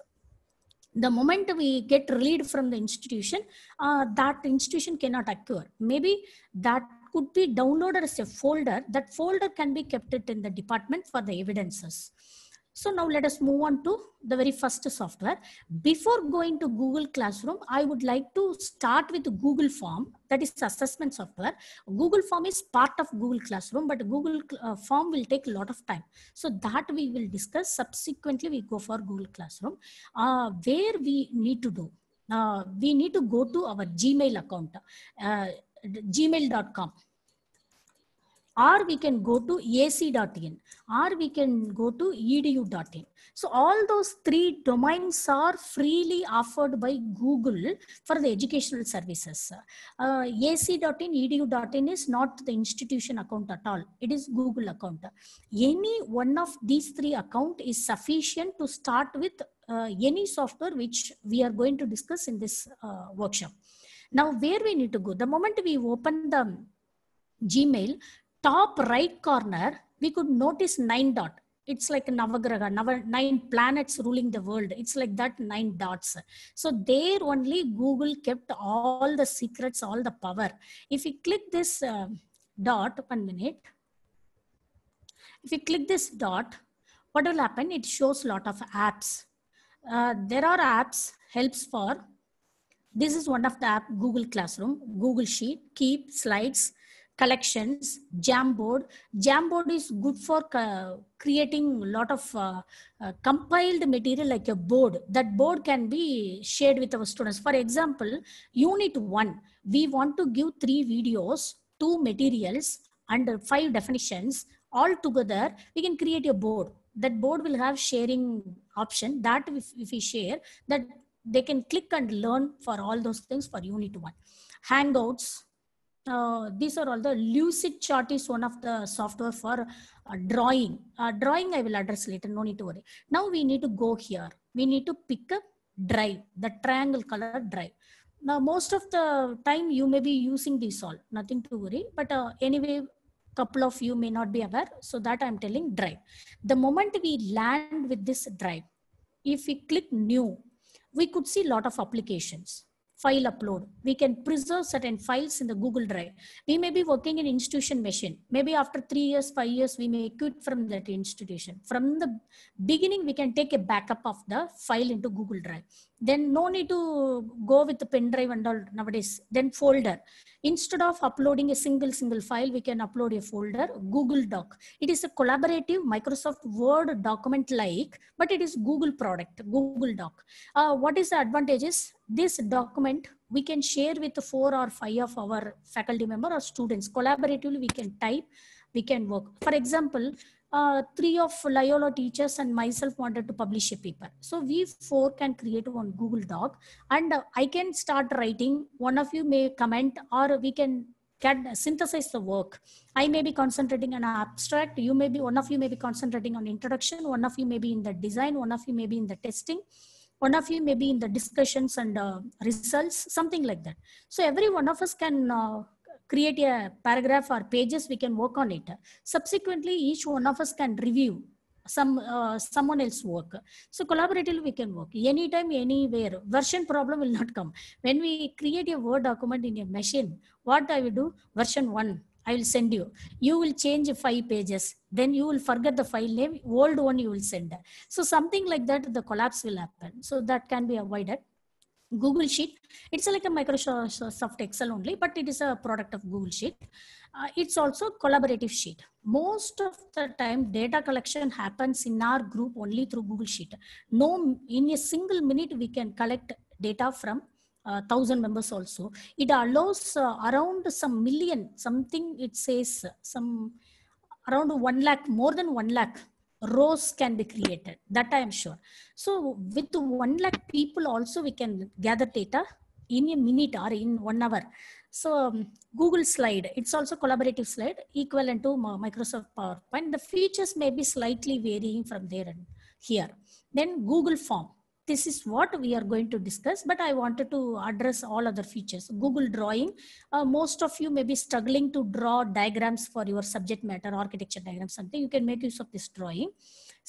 the moment we get relieved from the institution, uh, that institution cannot occur. Maybe that could be downloaded as a folder. That folder can be kept it in the department for the evidences. So now let us move on to the very first software. Before going to Google Classroom, I would like to start with Google Form, that is assessment software. Google Form is part of Google Classroom, but Google uh, Form will take a lot of time. So that we will discuss. Subsequently, we go for Google Classroom. Uh, where we need to do, uh, we need to go to our Gmail account. Uh, gmail.com or we can go to ac.in or we can go to edu.in so all those three domains are freely offered by google for the educational services uh, ac.in edu.in is not the institution account at all it is google account any one of these three account is sufficient to start with uh, any software which we are going to discuss in this uh, workshop now, where we need to go? The moment we open the Gmail, top right corner, we could notice nine dot. It's like Navagraha, nine planets ruling the world. It's like that nine dots. So there only Google kept all the secrets, all the power. If we click this uh, dot, one minute. If we click this dot, what will happen? It shows lot of apps. Uh, there are apps helps for this is one of the app, Google Classroom, Google Sheet, Keep, Slides, collections jamboard jamboard is good for uh, creating a lot of uh, uh, compiled material like a board that board can be shared with our students for example unit 1 we want to give three videos two materials under five definitions all together we can create a board that board will have sharing option that if, if we share that they can click and learn for all those things for unit one. Hangouts, uh, these are all the lucid chart is one of the software for uh, drawing. Uh, drawing I will address later, no need to worry. Now we need to go here. We need to pick up drive, the triangle color drive. Now most of the time you may be using this all, nothing to worry. But uh, anyway, couple of you may not be aware. So that I'm telling drive. The moment we land with this drive, if we click new, we could see a lot of applications file upload. We can preserve certain files in the Google Drive. We may be working in institution machine. Maybe after three years, five years, we may quit from that institution. From the beginning, we can take a backup of the file into Google Drive. Then no need to go with the pen drive and all nowadays. Then folder. Instead of uploading a single, single file, we can upload a folder, Google Doc. It is a collaborative Microsoft Word document like, but it is Google product, Google Doc. Uh, what is the advantages? this document we can share with four or five of our faculty member or students. Collaboratively, we can type, we can work. For example, uh, three of Loyola teachers and myself wanted to publish a paper. So we four can create one Google Doc and uh, I can start writing. One of you may comment or we can can synthesize the work. I may be concentrating on abstract. You may be, one of you may be concentrating on introduction. One of you may be in the design. One of you may be in the testing one of you may be in the discussions and uh, results, something like that. So every one of us can uh, create a paragraph or pages, we can work on it. Subsequently, each one of us can review some uh, someone else work so collaboratively we can work anytime anywhere version problem will not come when we create a word document in a machine what i will do version 1 I will send you. You will change five pages. Then you will forget the file name. Old one you will send. So something like that, the collapse will happen. So that can be avoided. Google Sheet, it's like a Microsoft Excel only, but it is a product of Google Sheet. Uh, it's also collaborative sheet. Most of the time, data collection happens in our group only through Google Sheet. No, in a single minute, we can collect data from uh, thousand members also. It allows uh, around some million, something it says, some around one lakh, more than one lakh rows can be created. That I am sure. So with one lakh people also we can gather data in a minute or in one hour. So um, Google slide, it's also collaborative slide equivalent to Microsoft PowerPoint. The features may be slightly varying from there and here. Then Google form, this is what we are going to discuss but i wanted to address all other features google drawing uh, most of you may be struggling to draw diagrams for your subject matter architecture diagram something you can make use of this drawing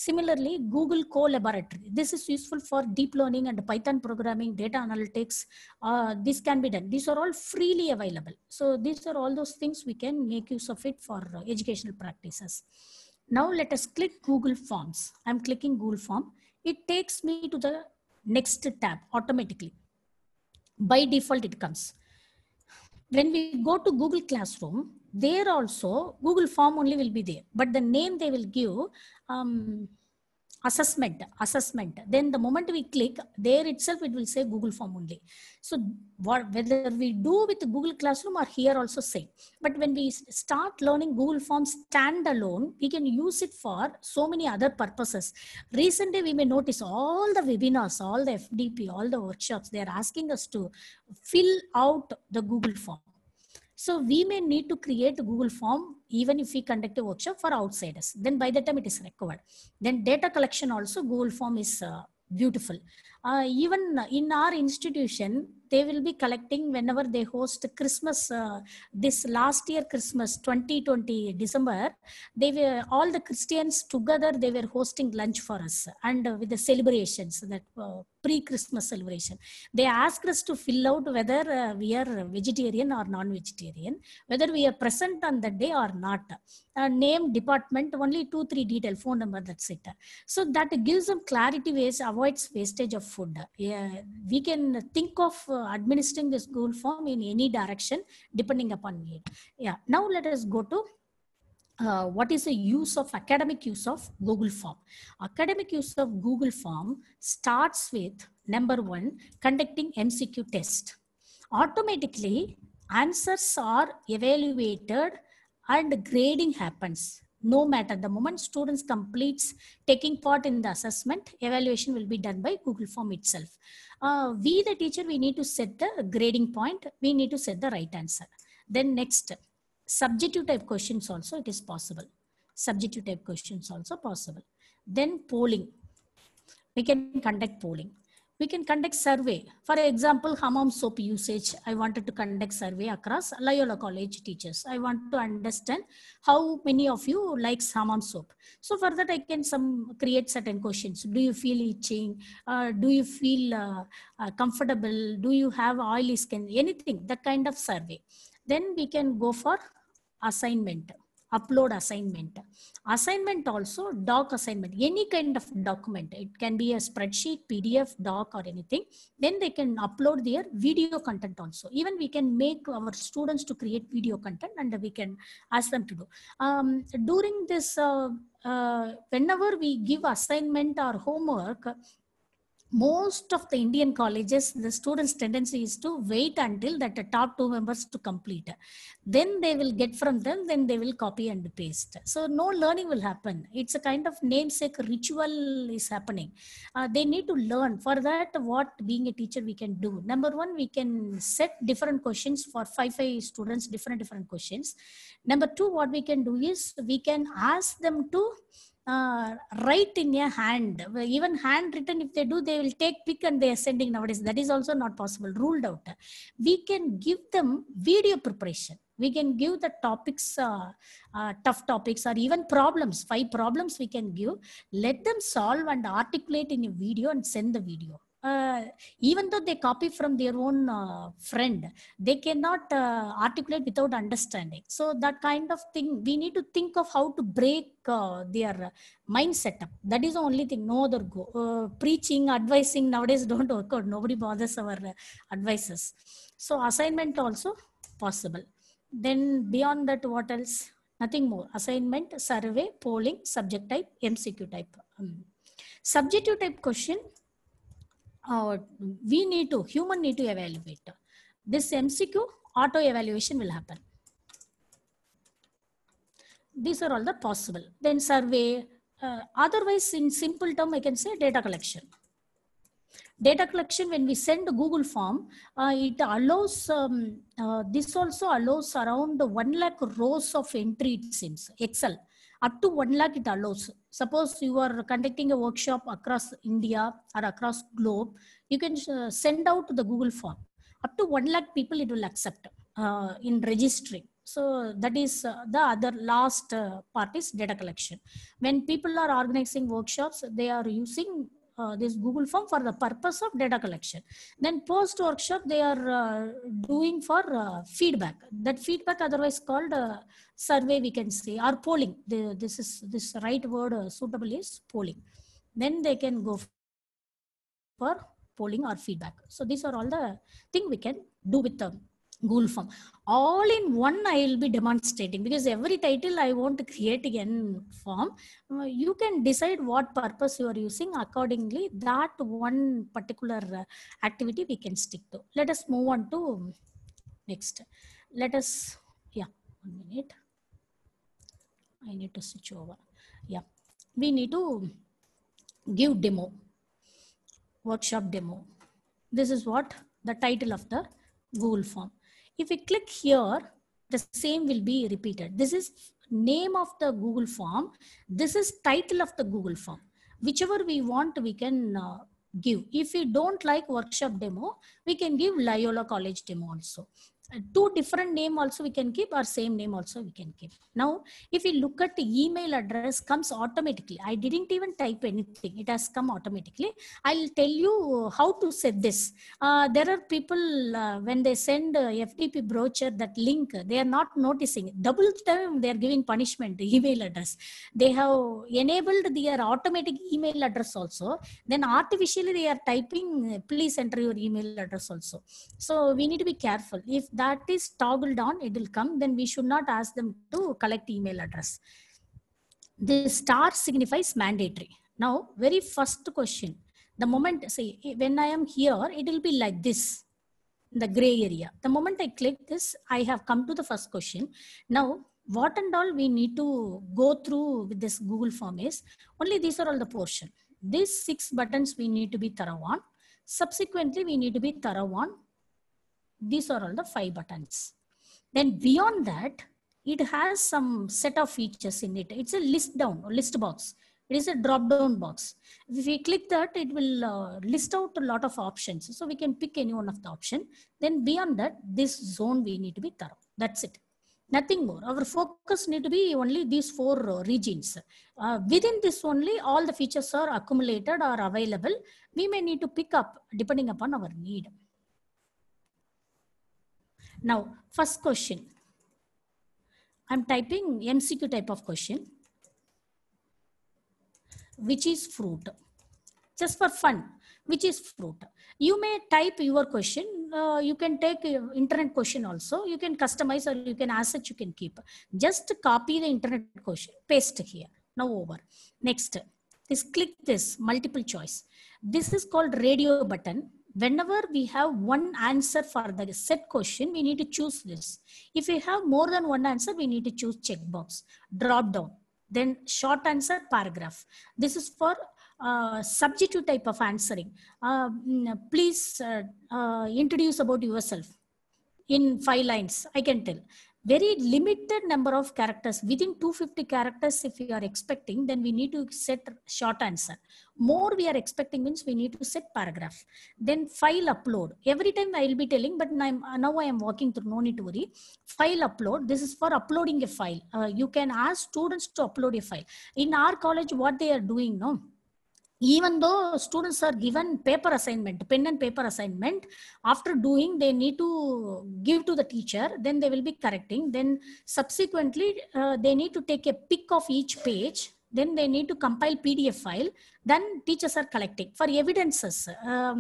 similarly google co-laboratory this is useful for deep learning and python programming data analytics uh, this can be done these are all freely available so these are all those things we can make use of it for educational practices now let us click google forms i'm clicking google form it takes me to the next tab automatically. By default, it comes. When we go to Google Classroom, there also Google Form only will be there, but the name they will give, um, assessment assessment then the moment we click there itself it will say google form only so what, whether we do with google classroom or here also same but when we start learning google form standalone we can use it for so many other purposes recently we may notice all the webinars all the fdp all the workshops they are asking us to fill out the google form so we may need to create Google form even if we conduct a workshop for outsiders. Then by the time it is recovered. Then data collection also Google form is uh, beautiful. Uh, even in our institution, they will be collecting whenever they host Christmas. Uh, this last year Christmas 2020 December, they were all the Christians together. They were hosting lunch for us and uh, with the celebrations that uh, pre-Christmas celebration. They asked us to fill out whether uh, we are vegetarian or non-vegetarian, whether we are present on that day or not uh, name, department, only two, three detail, phone number, that's it. So that gives them clarity, ways, avoids wastage of food. Yeah, we can think of uh, administering this Google form in any direction, depending upon need. Yeah, now let us go to uh, what is the use of academic use of Google Form? Academic use of Google Form starts with number one, conducting MCQ test. Automatically, answers are evaluated and grading happens no matter the moment students completes taking part in the assessment evaluation will be done by google form itself uh, we the teacher we need to set the grading point we need to set the right answer then next subjective type questions also it is possible subjective type questions also possible then polling we can conduct polling we can conduct survey. For example, hammam soap usage. I wanted to conduct survey across Loyola College teachers. I want to understand how many of you likes hammam soap. So for that, I can some create certain questions. Do you feel itching? Uh, do you feel uh, uh, comfortable? Do you have oily skin? Anything, that kind of survey. Then we can go for assignment upload assignment. Assignment also, doc assignment, any kind of document. It can be a spreadsheet, PDF, doc or anything. Then they can upload their video content also. Even we can make our students to create video content and we can ask them to do. Um, during this, uh, uh, whenever we give assignment or homework, most of the Indian colleges, the students' tendency is to wait until that the top two members to complete. Then they will get from them, then they will copy and paste. So no learning will happen. It's a kind of namesake ritual is happening. Uh, they need to learn. For that, what being a teacher we can do. Number one, we can set different questions for five, five students, different, different questions. Number two, what we can do is we can ask them to uh, write in a hand even handwritten if they do they will take pick and they are sending nowadays that is also not possible ruled out we can give them video preparation we can give the topics uh, uh, tough topics or even problems five problems we can give let them solve and articulate in a video and send the video uh, even though they copy from their own uh, friend, they cannot uh, articulate without understanding. So that kind of thing, we need to think of how to break uh, their mind setup. That is the only thing, no other go. Uh, preaching, advising nowadays don't work out. Nobody bothers our uh, advices. So assignment also possible. Then beyond that, what else? Nothing more. Assignment, survey, polling, subject type, MCQ type. Um, subjective type question uh, we need to, human need to evaluate. This MCQ auto evaluation will happen. These are all the possible. Then survey, uh, otherwise in simple term, I can say data collection. Data collection, when we send Google form, uh, it allows, um, uh, this also allows around 1 lakh rows of entry it seems, Excel up to 1 lakh it allows. Suppose you are conducting a workshop across India or across globe, you can uh, send out the Google form. Up to 1 lakh people it will accept uh, in registering. So that is uh, the other last uh, part is data collection. When people are organizing workshops, they are using uh, this Google form for the purpose of data collection. Then post workshop they are uh, doing for uh, feedback. That feedback otherwise called uh, survey we can say or polling. this is this right word uh, suitable is polling. Then they can go for polling or feedback. So these are all the thing we can do with the Google form. All in one I will be demonstrating because every title I want to create again form. Uh, you can decide what purpose you are using accordingly. That one particular uh, activity we can stick to. Let us move on to next. Let us, yeah, one minute. I need to switch over. Yeah, we need to give demo, workshop demo. This is what the title of the Google form. If we click here, the same will be repeated. This is name of the Google form. This is title of the Google form. Whichever we want, we can uh, give. If we don't like workshop demo, we can give Loyola College demo also two different name also we can keep or same name also we can keep now if we look at the email address comes automatically i didn't even type anything it has come automatically i'll tell you how to set this uh, there are people uh, when they send uh, ftp brochure that link they are not noticing double time they are giving punishment email address they have enabled their automatic email address also then artificially they are typing please enter your email address also so we need to be careful if that is toggled on, it will come. Then we should not ask them to collect email address. The star signifies mandatory. Now, very first question. The moment, say, when I am here, it will be like this, the gray area. The moment I click this, I have come to the first question. Now, what and all we need to go through with this Google form is, only these are all the portion. These six buttons we need to be thorough on. Subsequently, we need to be thorough on these are all the five buttons. Then beyond that, it has some set of features in it. It's a list down or list box. It is a drop down box. If we click that, it will uh, list out a lot of options. So we can pick any one of the option. Then beyond that, this zone we need to be thorough. That's it. Nothing more. Our focus need to be only these four uh, regions. Uh, within this only, all the features are accumulated or available. We may need to pick up depending upon our need. Now, first question. I'm typing MCQ type of question. Which is fruit? Just for fun, which is fruit? You may type your question. Uh, you can take uh, internet question also. You can customize or you can ask that you can keep. Just copy the internet question, paste here. Now over. Next, this click this multiple choice. This is called radio button whenever we have one answer for the set question, we need to choose this. If we have more than one answer, we need to choose checkbox, drop down, then short answer paragraph. This is for uh, substitute type of answering. Uh, mm, please uh, uh, introduce about yourself in five lines, I can tell very limited number of characters within 250 characters if we are expecting then we need to set short answer more we are expecting means we need to set paragraph then file upload every time i will be telling but now, now i am walking through no need to worry file upload this is for uploading a file uh, you can ask students to upload a file in our college what they are doing no even though students are given paper assignment pen and paper assignment after doing they need to give to the teacher then they will be correcting then subsequently uh, they need to take a pick of each page then they need to compile pdf file then teachers are collecting for evidences um,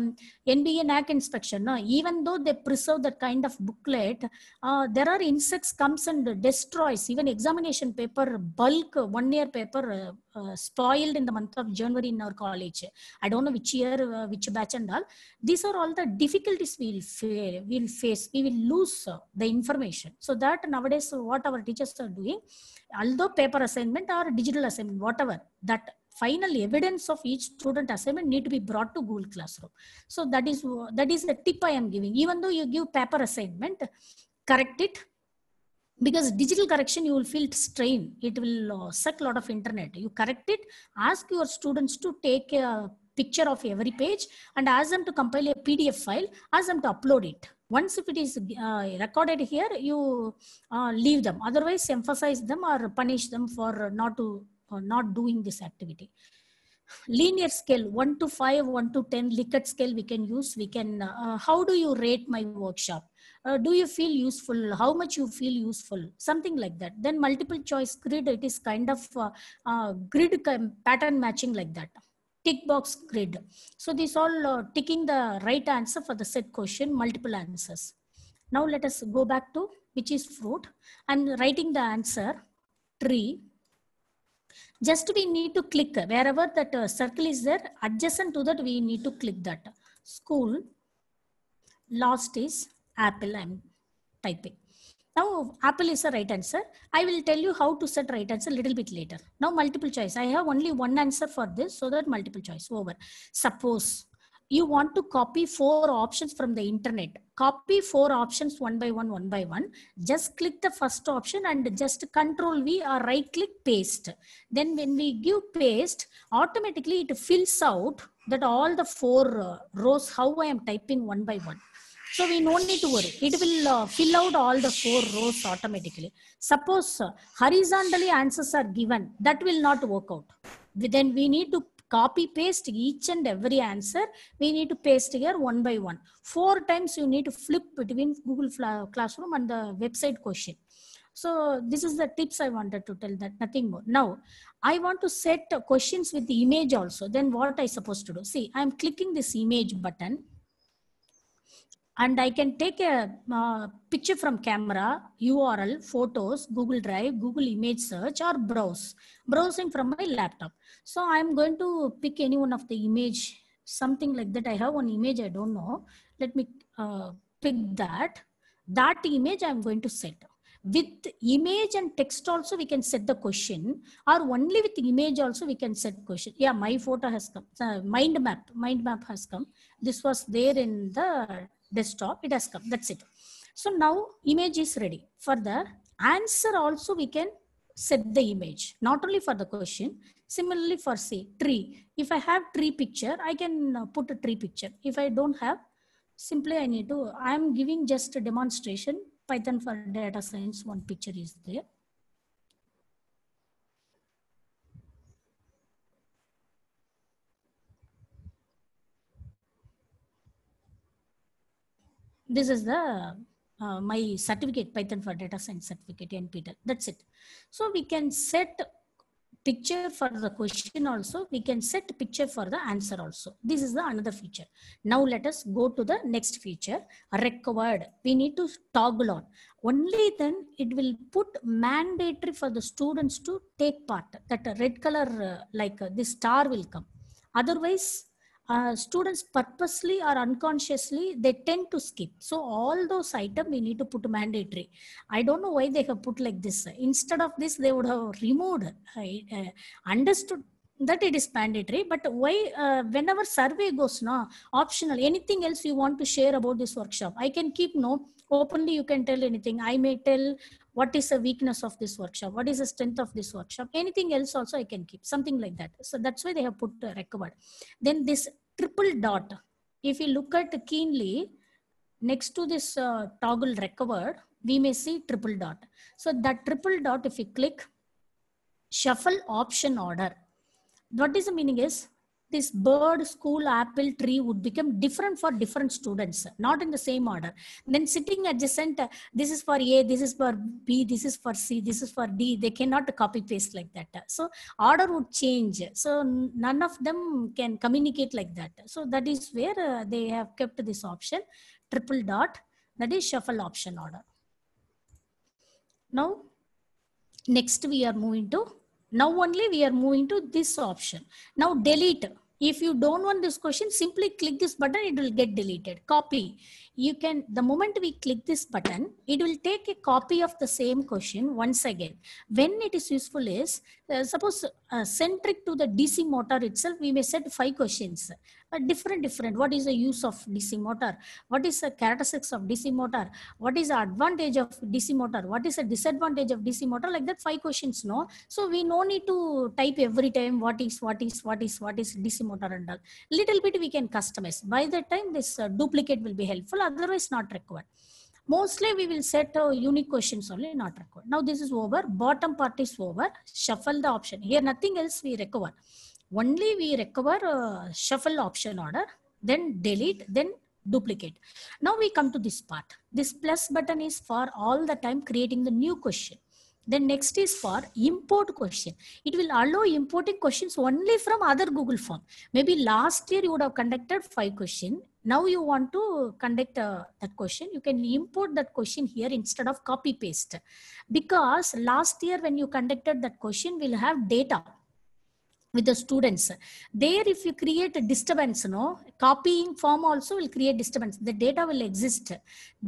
nba nac inspection no? even though they preserve that kind of booklet uh, there are insects comes and destroys even examination paper bulk one year paper uh, uh, spoiled in the month of January in our college. I don't know which year, uh, which batch and all. These are all the difficulties we'll, fa- we'll face. We will lose uh, the information. So that nowadays, what our teachers are doing, although paper assignment or digital assignment, whatever, that final evidence of each student assignment need to be brought to Google Classroom. So that is that is the tip I am giving. Even though you give paper assignment, correct it because digital correction you will feel strain it will uh, suck a lot of internet you correct it ask your students to take a picture of every page and ask them to compile a pdf file ask them to upload it once if it is uh, recorded here you uh, leave them otherwise emphasize them or punish them for not to for not doing this activity linear scale 1 to 5 1 to 10 likert scale we can use we can uh, how do you rate my workshop uh, do you feel useful how much you feel useful something like that then multiple choice grid it is kind of uh, uh, grid pattern matching like that tick box grid so this all uh, ticking the right answer for the set question multiple answers now let us go back to which is fruit i'm writing the answer tree just we need to click wherever that uh, circle is there adjacent to that we need to click that school last is apple I'm typing. Now apple is the right answer. I will tell you how to set right answer a little bit later. Now multiple choice. I have only one answer for this so that multiple choice over. Suppose you want to copy four options from the internet. Copy four options one by one, one by one. Just click the first option and just control V or right click paste. Then when we give paste, automatically it fills out that all the four uh, rows, how I am typing one by one. So we no need to worry. It will uh, fill out all the four rows automatically. Suppose uh, horizontally answers are given, that will not work out. Then we need to copy paste each and every answer. We need to paste here one by one. Four times you need to flip between Google Classroom and the website question. So this is the tips I wanted to tell that nothing more. Now I want to set questions with the image also. Then what I supposed to do? See, I'm clicking this image button and I can take a uh, picture from camera, URL, photos, Google Drive, Google image search or browse, browsing from my laptop. So I'm going to pick any one of the image, something like that. I have one image, I don't know. Let me uh, pick that. That image I'm going to set. With image and text also we can set the question or only with image also we can set question. Yeah, my photo has come, uh, mind map, mind map has come. This was there in the desktop it has come that's it so now image is ready for the answer also we can set the image not only for the question similarly for say tree if i have tree picture i can uh, put a tree picture if i don't have simply i need to i am giving just a demonstration python for data science one picture is there This is the uh, my certificate, Python for data science certificate, NPTEL. That's it. So we can set picture for the question also. We can set picture for the answer also. This is the another feature. Now let us go to the next feature, required. We need to toggle on. Only then it will put mandatory for the students to take part. That red color, uh, like uh, this star will come. Otherwise, uh, students purposely or unconsciously they tend to skip so all those item we need to put mandatory i don't know why they have put like this instead of this they would have removed i uh, understood that it is mandatory but why uh, whenever survey goes no optional anything else you want to share about this workshop i can keep no openly you can tell anything i may tell what is the weakness of this workshop what is the strength of this workshop anything else also i can keep something like that so that's why they have put uh, record then this triple dot if you look at keenly next to this uh, toggle recovered we may see triple dot so that triple dot if you click shuffle option order what is the meaning is this bird, school, apple, tree would become different for different students, not in the same order. then sitting adjacent, this is for A, this is for B, this is for C, this is for D. They cannot copy paste like that. So order would change. So none of them can communicate like that. So that is where uh, they have kept this option, triple dot, that is shuffle option order. Now, next we are moving to now only we are moving to this option. Now delete. If you don't want this question, simply click this button. It will get deleted. Copy you can the moment we click this button it will take a copy of the same question once again when it is useful is uh, suppose uh, centric to the dc motor itself we may set five questions uh, different different what is the use of dc motor what is the characteristics of dc motor what is the advantage of dc motor what is the disadvantage of dc motor like that five questions no so we no need to type every time what is what is what is what is dc motor and all little bit we can customize by the time this uh, duplicate will be helpful otherwise not required mostly we will set uh, unique questions only not required now this is over bottom part is over shuffle the option here nothing else we recover only we recover uh, shuffle option order then delete then duplicate now we come to this part this plus button is for all the time creating the new question then next is for import question. It will allow importing questions only from other Google form. Maybe last year you would have conducted five question. Now you want to conduct uh, that question. You can import that question here instead of copy paste. Because last year when you conducted that question, we'll have data with the students there if you create a disturbance no copying form also will create disturbance the data will exist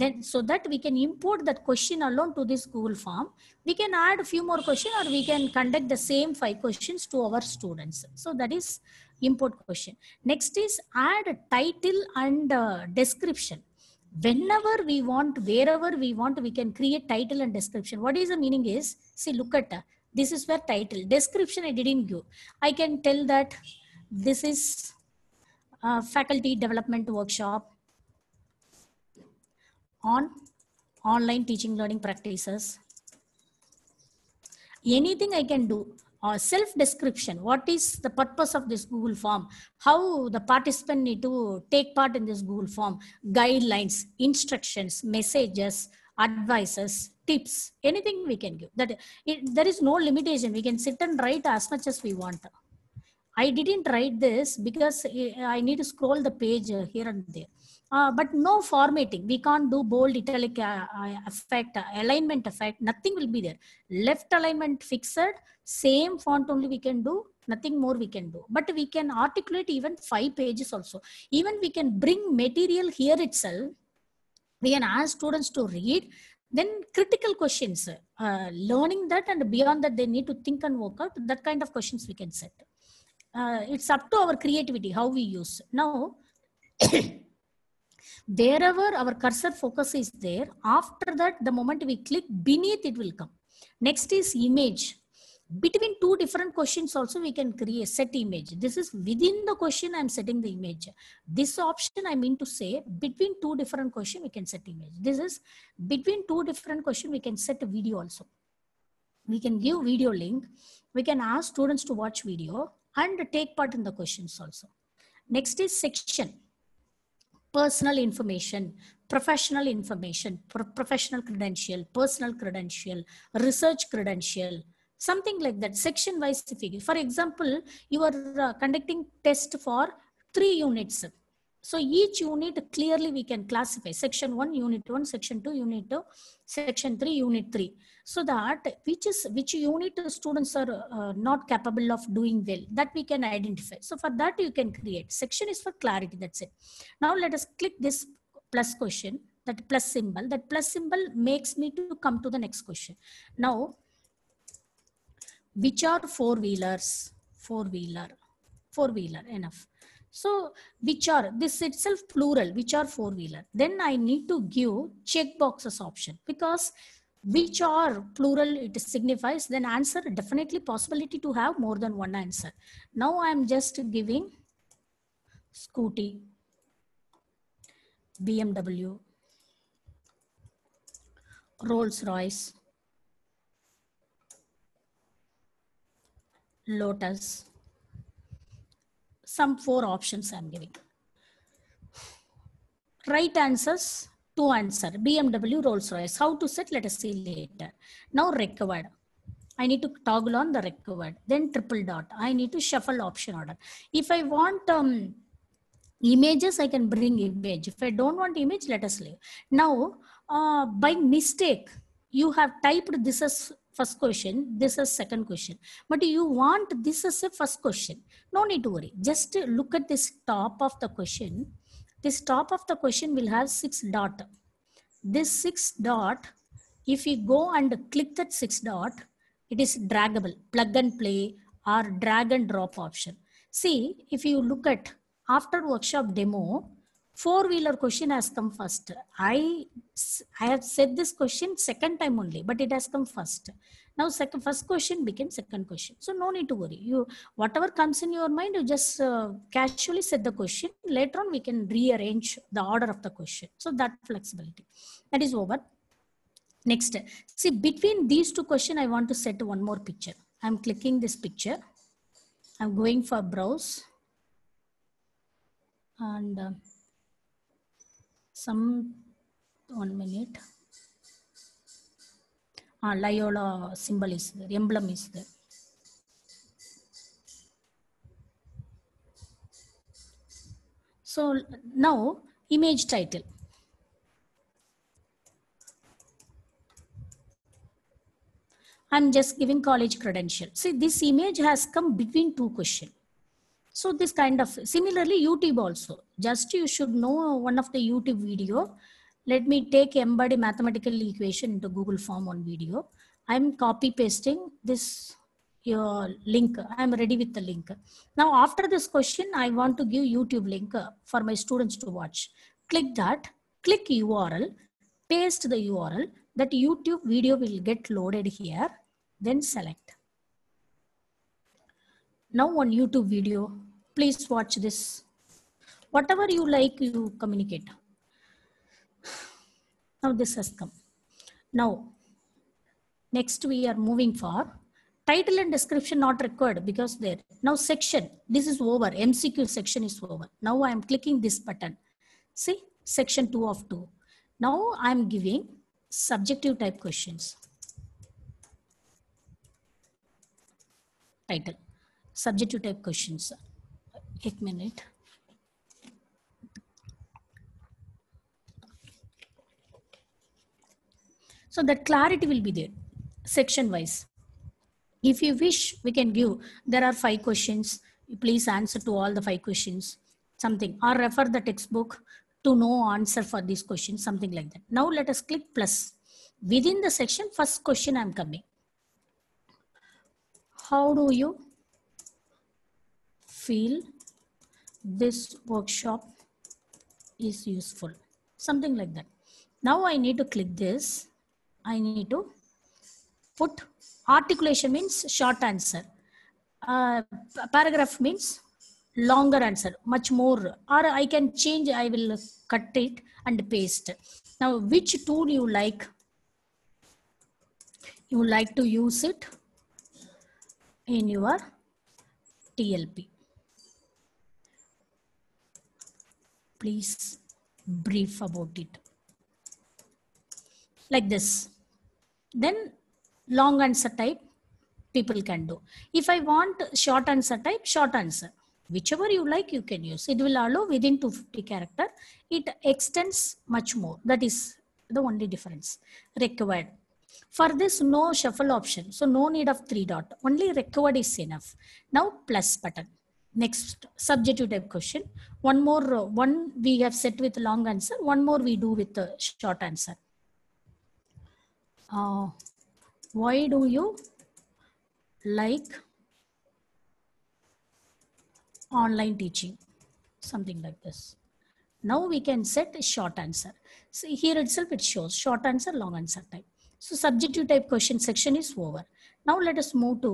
then so that we can import that question alone to this google form we can add a few more question or we can conduct the same five questions to our students so that is import question next is add a title and description whenever we want wherever we want we can create title and description what is the meaning is see look at this is where title. Description I didn't give. I can tell that this is faculty development workshop on online teaching learning practices. Anything I can do or self description what is the purpose of this google form how the participant need to take part in this google form guidelines instructions messages advices tips, anything we can give. That it, there is no limitation. We can sit and write as much as we want. I didn't write this because eh, I need to scroll the page uh, here and there. Uh, but no formatting. We can't do bold, italic uh, uh, effect, uh, alignment effect. Nothing will be there. Left alignment fixed, same font only we can do. Nothing more we can do. But we can articulate even five pages also. Even we can bring material here itself. We can ask students to read then critical questions uh, learning that and beyond that they need to think and work out that kind of questions we can set uh, it's up to our creativity how we use now wherever our cursor focus is there after that the moment we click beneath it will come next is image between two different questions also we can create set image this is within the question i'm setting the image this option i mean to say between two different question we can set image this is between two different question we can set a video also we can give video link we can ask students to watch video and take part in the questions also next is section personal information professional information pro professional credential personal credential research credential something like that section wise figure. for example you are uh, conducting test for three units so each unit clearly we can classify section 1 unit 1 section 2 unit 2 section 3 unit 3 so that which is which unit students are uh, not capable of doing well that we can identify so for that you can create section is for clarity that's it now let us click this plus question that plus symbol that plus symbol makes me to come to the next question now which are four wheelers four wheeler four wheeler enough so which are this itself plural which are four wheeler then i need to give check boxes option because which are plural it signifies then answer definitely possibility to have more than one answer now i am just giving scooty bmw rolls royce lotus. Some four options I'm giving. Right answers to answer. BMW Rolls Royce. How to set? Let us see later. Now recover. I need to toggle on the recover. Then triple dot. I need to shuffle option order. If I want um, images, I can bring image. If I don't want image, let us leave. Now, uh, by mistake, you have typed this as first question, this is second question. But you want this as a first question. No need to worry. Just look at this top of the question. This top of the question will have six dot. This six dot, if you go and click that six dot, it is draggable, plug and play or drag and drop option. See, if you look at after workshop demo, four wheeler question has come first i i have said this question second time only but it has come first now second first question became second question so no need to worry you whatever comes in your mind you just uh, casually set the question later on we can rearrange the order of the question so that flexibility that is over next see between these two question i want to set one more picture i'm clicking this picture i'm going for browse and uh, some one minute uh, Loyola symbol is there, emblem is there. So now image title. I'm just giving college credential. See this image has come between two question. So this kind of, similarly YouTube also, just you should know one of the YouTube video. Let me take embody mathematical equation into Google form on video. I'm copy pasting this your link. I'm ready with the link. Now after this question, I want to give YouTube link for my students to watch. Click that, click URL, paste the URL, that YouTube video will get loaded here, then select. Now on YouTube video, please watch this. Whatever you like, you communicate. Now this has come. Now, next we are moving for title and description not required because there. Now section, this is over. MCQ section is over. Now I am clicking this button. See, section 2 of 2. Now I am giving subjective type questions. Title, subjective type questions. एक मिनट so that clarity will be there section wise if you wish we can give there are five questions please answer to all the five questions something or refer the textbook to know answer for these questions something like that now let us click plus within the section first question i'm coming how do you feel this workshop is useful. Something like that. Now I need to click this. I need to put articulation means short answer. Uh, paragraph means longer answer, much more. Or I can change, I will cut it and paste. Now, which tool you like? You like to use it in your TLP. Please brief about it. Like this. Then long answer type people can do. If I want short answer type, short answer. Whichever you like, you can use. It will allow within 250 character. It extends much more. That is the only difference required. For this, no shuffle option. So no need of three dot. Only required is enough. Now plus button next subjective type question one more uh, one we have set with long answer one more we do with the uh, short answer uh, why do you like online teaching something like this now we can set a short answer so here itself it shows short answer long answer type so subjective type question section is over now let us move to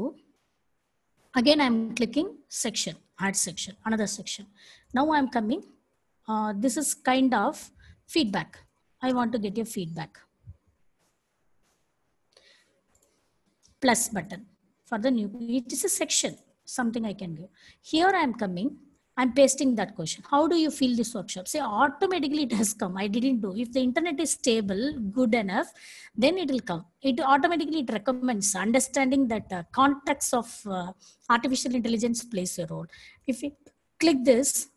again I'm clicking section, add section, another section. Now I'm coming, uh, this is kind of feedback. I want to get your feedback. Plus button for the new, it is a section, something I can give. Here I'm coming, I'm pasting that question. How do you feel this workshop? Say automatically it has come. I didn't do. If the internet is stable, good enough, then it will come. It automatically it recommends understanding that uh, context of uh, artificial intelligence plays a role. If we click this,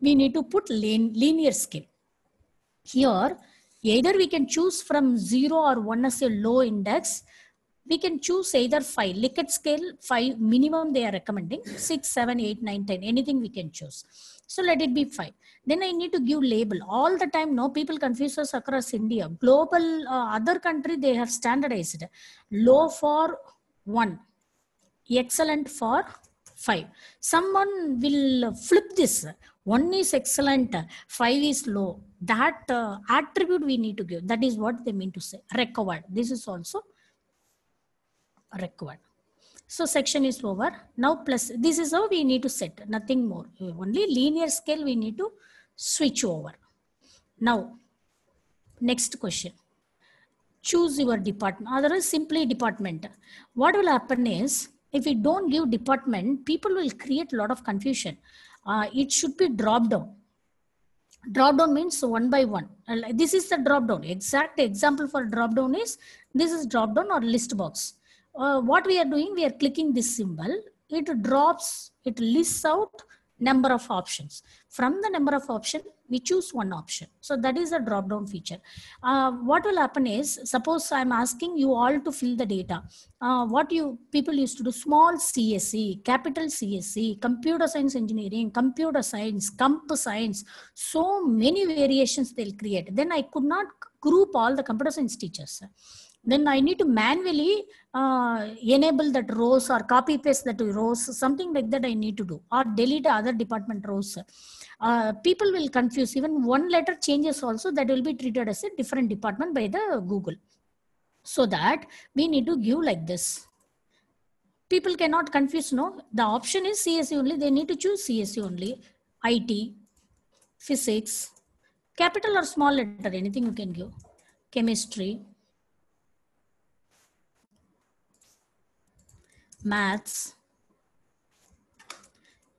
we need to put lean, linear scale. Here, either we can choose from zero or one as a low index we can choose either five Likert scale, five minimum they are recommending, six seven eight nine ten anything we can choose. So let it be five. Then I need to give label all the time. No people confuse us across India. Global uh, other country, they have standardized low for one, excellent for five. Someone will flip this. One is excellent, five is low. That uh, attribute we need to give. That is what they mean to say. Required. This is also required. So section is over. Now plus, this is how we need to set, nothing more. Only linear scale we need to switch over. Now, next question. Choose your department, otherwise simply department. What will happen is, if we don't give department, people will create a lot of confusion. Uh, it should be drop down. Drop down means one by one. This is the drop down. Exact example for drop down is, this is drop down or list box uh, what we are doing, we are clicking this symbol. It drops, it lists out number of options. From the number of option, we choose one option. So that is a drop down feature. Uh, what will happen is, suppose I'm asking you all to fill the data. Uh, what you people used to do, small CSE, capital CSE, computer science engineering, computer science, comp science, so many variations they'll create. Then I could not group all the computer science teachers then I need to manually uh, enable that rows or copy paste that rows, something like that I need to do or delete other department rows. Uh, people will confuse even one letter changes also that will be treated as a different department by the Google. So that we need to give like this. People cannot confuse, no. The option is CSE only. They need to choose CSE only. IT, physics, capital or small letter, anything you can give. Chemistry, maths,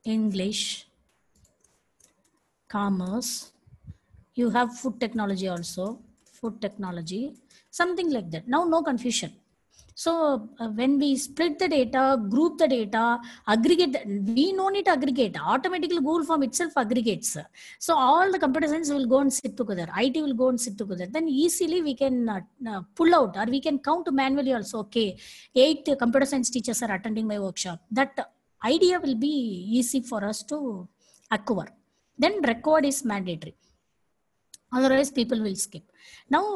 English, commerce. You have food technology also, food technology, something like that. Now no confusion. So uh, when we split the data, group the data, aggregate, we no need to aggregate. Automatically Google Form itself aggregates. So all the computer science will go and sit together. IT will go and sit together. Then easily we can uh, uh, pull out or we can count manually also. Okay, eight computer science teachers are attending my workshop. That idea will be easy for us to acquire. Then record is mandatory. Otherwise people will skip. Now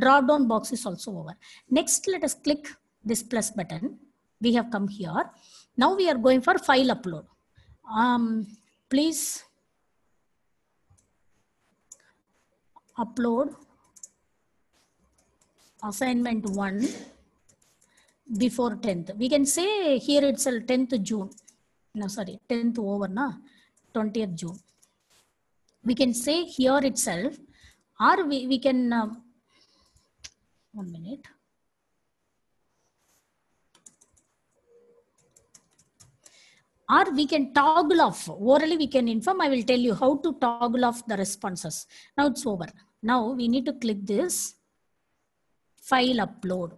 drop down box is also over. Next, let us click this plus button. We have come here. Now we are going for file upload. Um, please upload assignment 1 before 10th. We can say here itself 10th June. No, sorry, 10th over, na? 20th June. We can say here itself or we, we can uh, one minute. Or we can toggle off. Orally we can inform. I will tell you how to toggle off the responses. Now it's over. Now we need to click this file upload.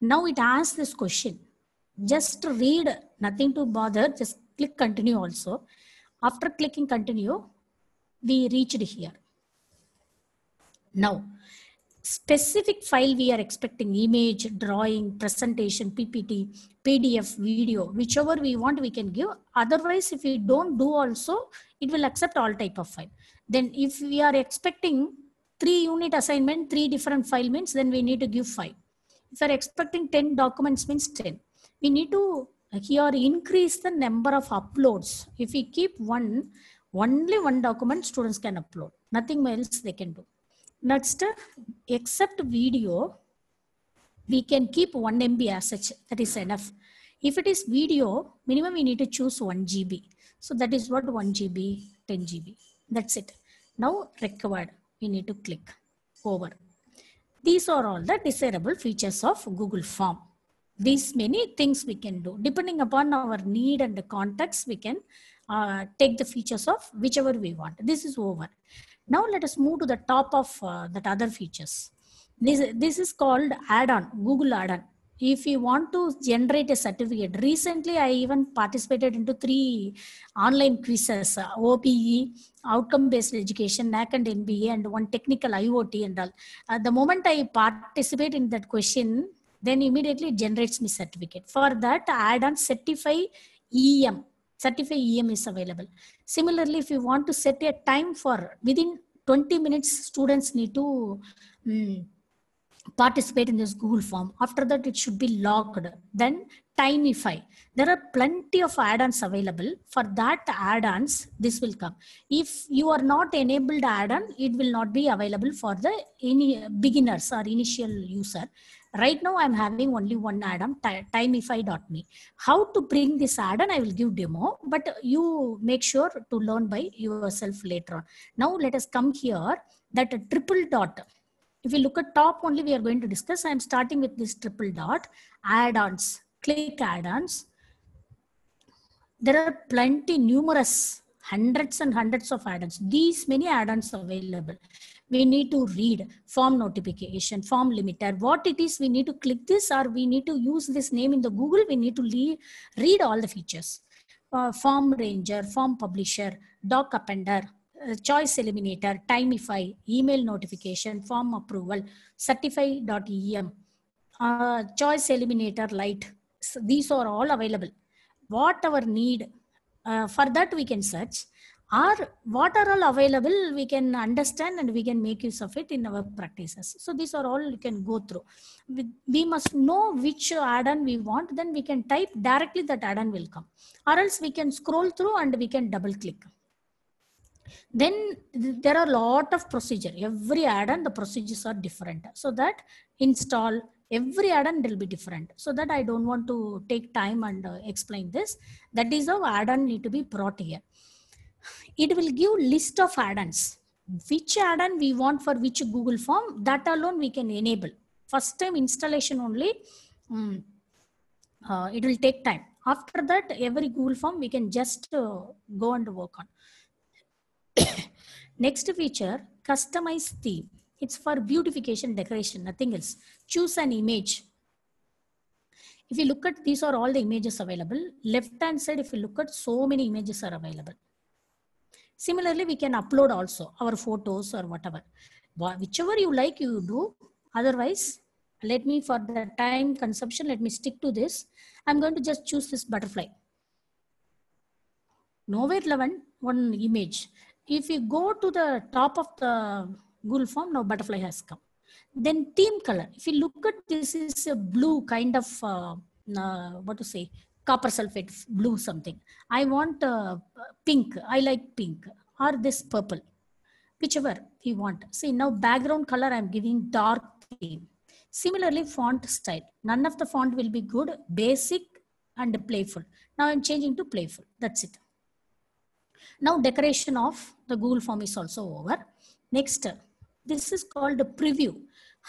Now it asks this question. Just read, nothing to bother. Just click continue also. After clicking continue, we reached here. Now, specific file we are expecting image drawing presentation ppt pdf video whichever we want we can give otherwise if we don't do also it will accept all type of file then if we are expecting three unit assignment three different file means then we need to give five if we are expecting 10 documents means 10 we need to here increase the number of uploads if we keep one only one document students can upload nothing else they can do Next, except video, we can keep 1 MB as such. That is enough. If it is video, minimum we need to choose 1 GB. So that is what 1 GB, 10 GB. That's it. Now required, we need to click over. These are all the desirable features of Google Form. These many things we can do. Depending upon our need and the context, we can uh, take the features of whichever we want. This is over. Now let us move to the top of uh, that other features. This, this is called add-on, Google add-on. If you want to generate a certificate, recently I even participated into three online quizzes, uh, OPE, outcome-based education, NAC and MBA, and one technical IoT and all. Uh, the moment I participate in that question, then immediately generates me certificate. For that, add-on certify EM certify EM is available. Similarly, if you want to set a time for within 20 minutes, students need to um, participate in this Google form. After that, it should be logged. Then Timeify. There are plenty of add-ons available. For that add-ons, this will come. If you are not enabled add-on, it will not be available for the any beginners or initial user right now i'm having only one add timeify.me how to bring this adam i will give demo but you make sure to learn by yourself later on now let us come here that triple dot if you look at top only we are going to discuss i am starting with this triple dot add-ons click add-ons there are plenty numerous hundreds and hundreds of add-ons these many add-ons available we need to read form notification, form limiter. What it is, we need to click this or we need to use this name in the Google. We need to read all the features. Uh, form ranger, form publisher, doc appender, uh, choice eliminator, timeify, email notification, form approval, certify.em, uh, choice eliminator light. So these are all available. Whatever need, uh, for that we can search are what are all available we can understand and we can make use of it in our practices so these are all you can go through we must know which add-on we want then we can type directly that add-on will come or else we can scroll through and we can double click then there are a lot of procedure every add-on the procedures are different so that install every add-on will be different so that i don't want to take time and uh, explain this that is how add-on need to be brought here it will give list of add-ons. Which add-on we want for which Google form, that alone we can enable. First time installation only, um, uh, it will take time. After that, every Google form we can just uh, go and work on. Next feature, customize theme. It's for beautification, decoration, nothing else. Choose an image. If you look at, these are all the images available. Left hand side, if you look at, so many images are available. Similarly, we can upload also our photos or whatever. Whichever you like, you do. Otherwise, let me, for the time consumption, let me stick to this. I'm going to just choose this butterfly. Nowhere 11, one image. If you go to the top of the Google form, now butterfly has come. Then theme color. If you look at this is a blue kind of, uh, uh, what to say, copper sulfate blue something i want uh, pink i like pink or this purple whichever you want see now background color i'm giving dark theme similarly font style none of the font will be good basic and playful now i'm changing to playful that's it now decoration of the google form is also over next this is called a preview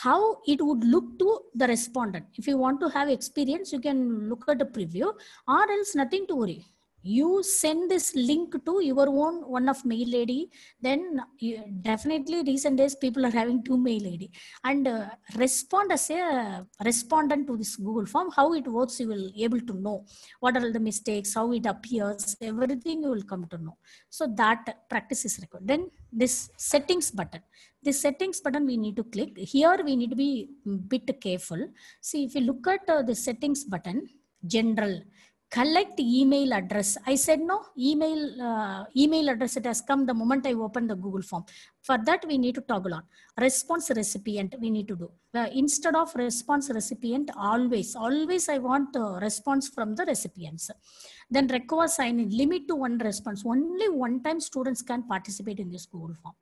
how it would look to the respondent. If you want to have experience, you can look at the preview or else nothing to worry you send this link to your own one of mail lady, then definitely recent days people are having two mail lady, and uh, respond as a respondent to this google form how it works you will able to know what are the mistakes how it appears everything you will come to know so that practice is required then this settings button this settings button we need to click here we need to be bit careful see if you look at uh, the settings button general collect email address. I said, no, email, uh, email address, it has come the moment I open the Google form. For that, we need to toggle on. Response recipient, we need to do. Uh, instead of response recipient, always, always I want uh, response from the recipients. Then require sign-in, limit to one response. Only one time students can participate in this Google form.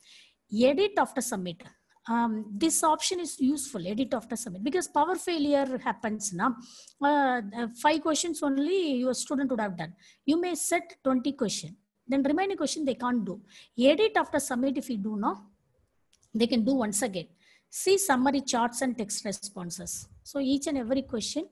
Edit after submit um, this option is useful, edit after submit, because power failure happens now. Uh, uh, five questions only your student would have done. You may set 20 question, then remaining question they can't do. Edit after submit if you do now, they can do once again. See summary charts and text responses. So each and every question,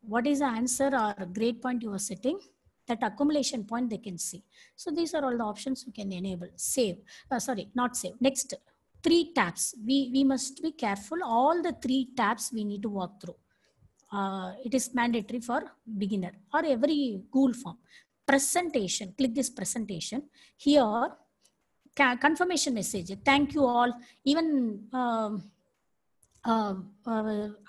what is the answer or grade point you are setting? that accumulation point they can see. So these are all the options you can enable. Save, uh, sorry, not save. Next, three tabs. We, we must be careful. All the three tabs we need to walk through. Uh, it is mandatory for beginner or every Google form. Presentation, click this presentation. Here, confirmation message, thank you all. Even uh, uh,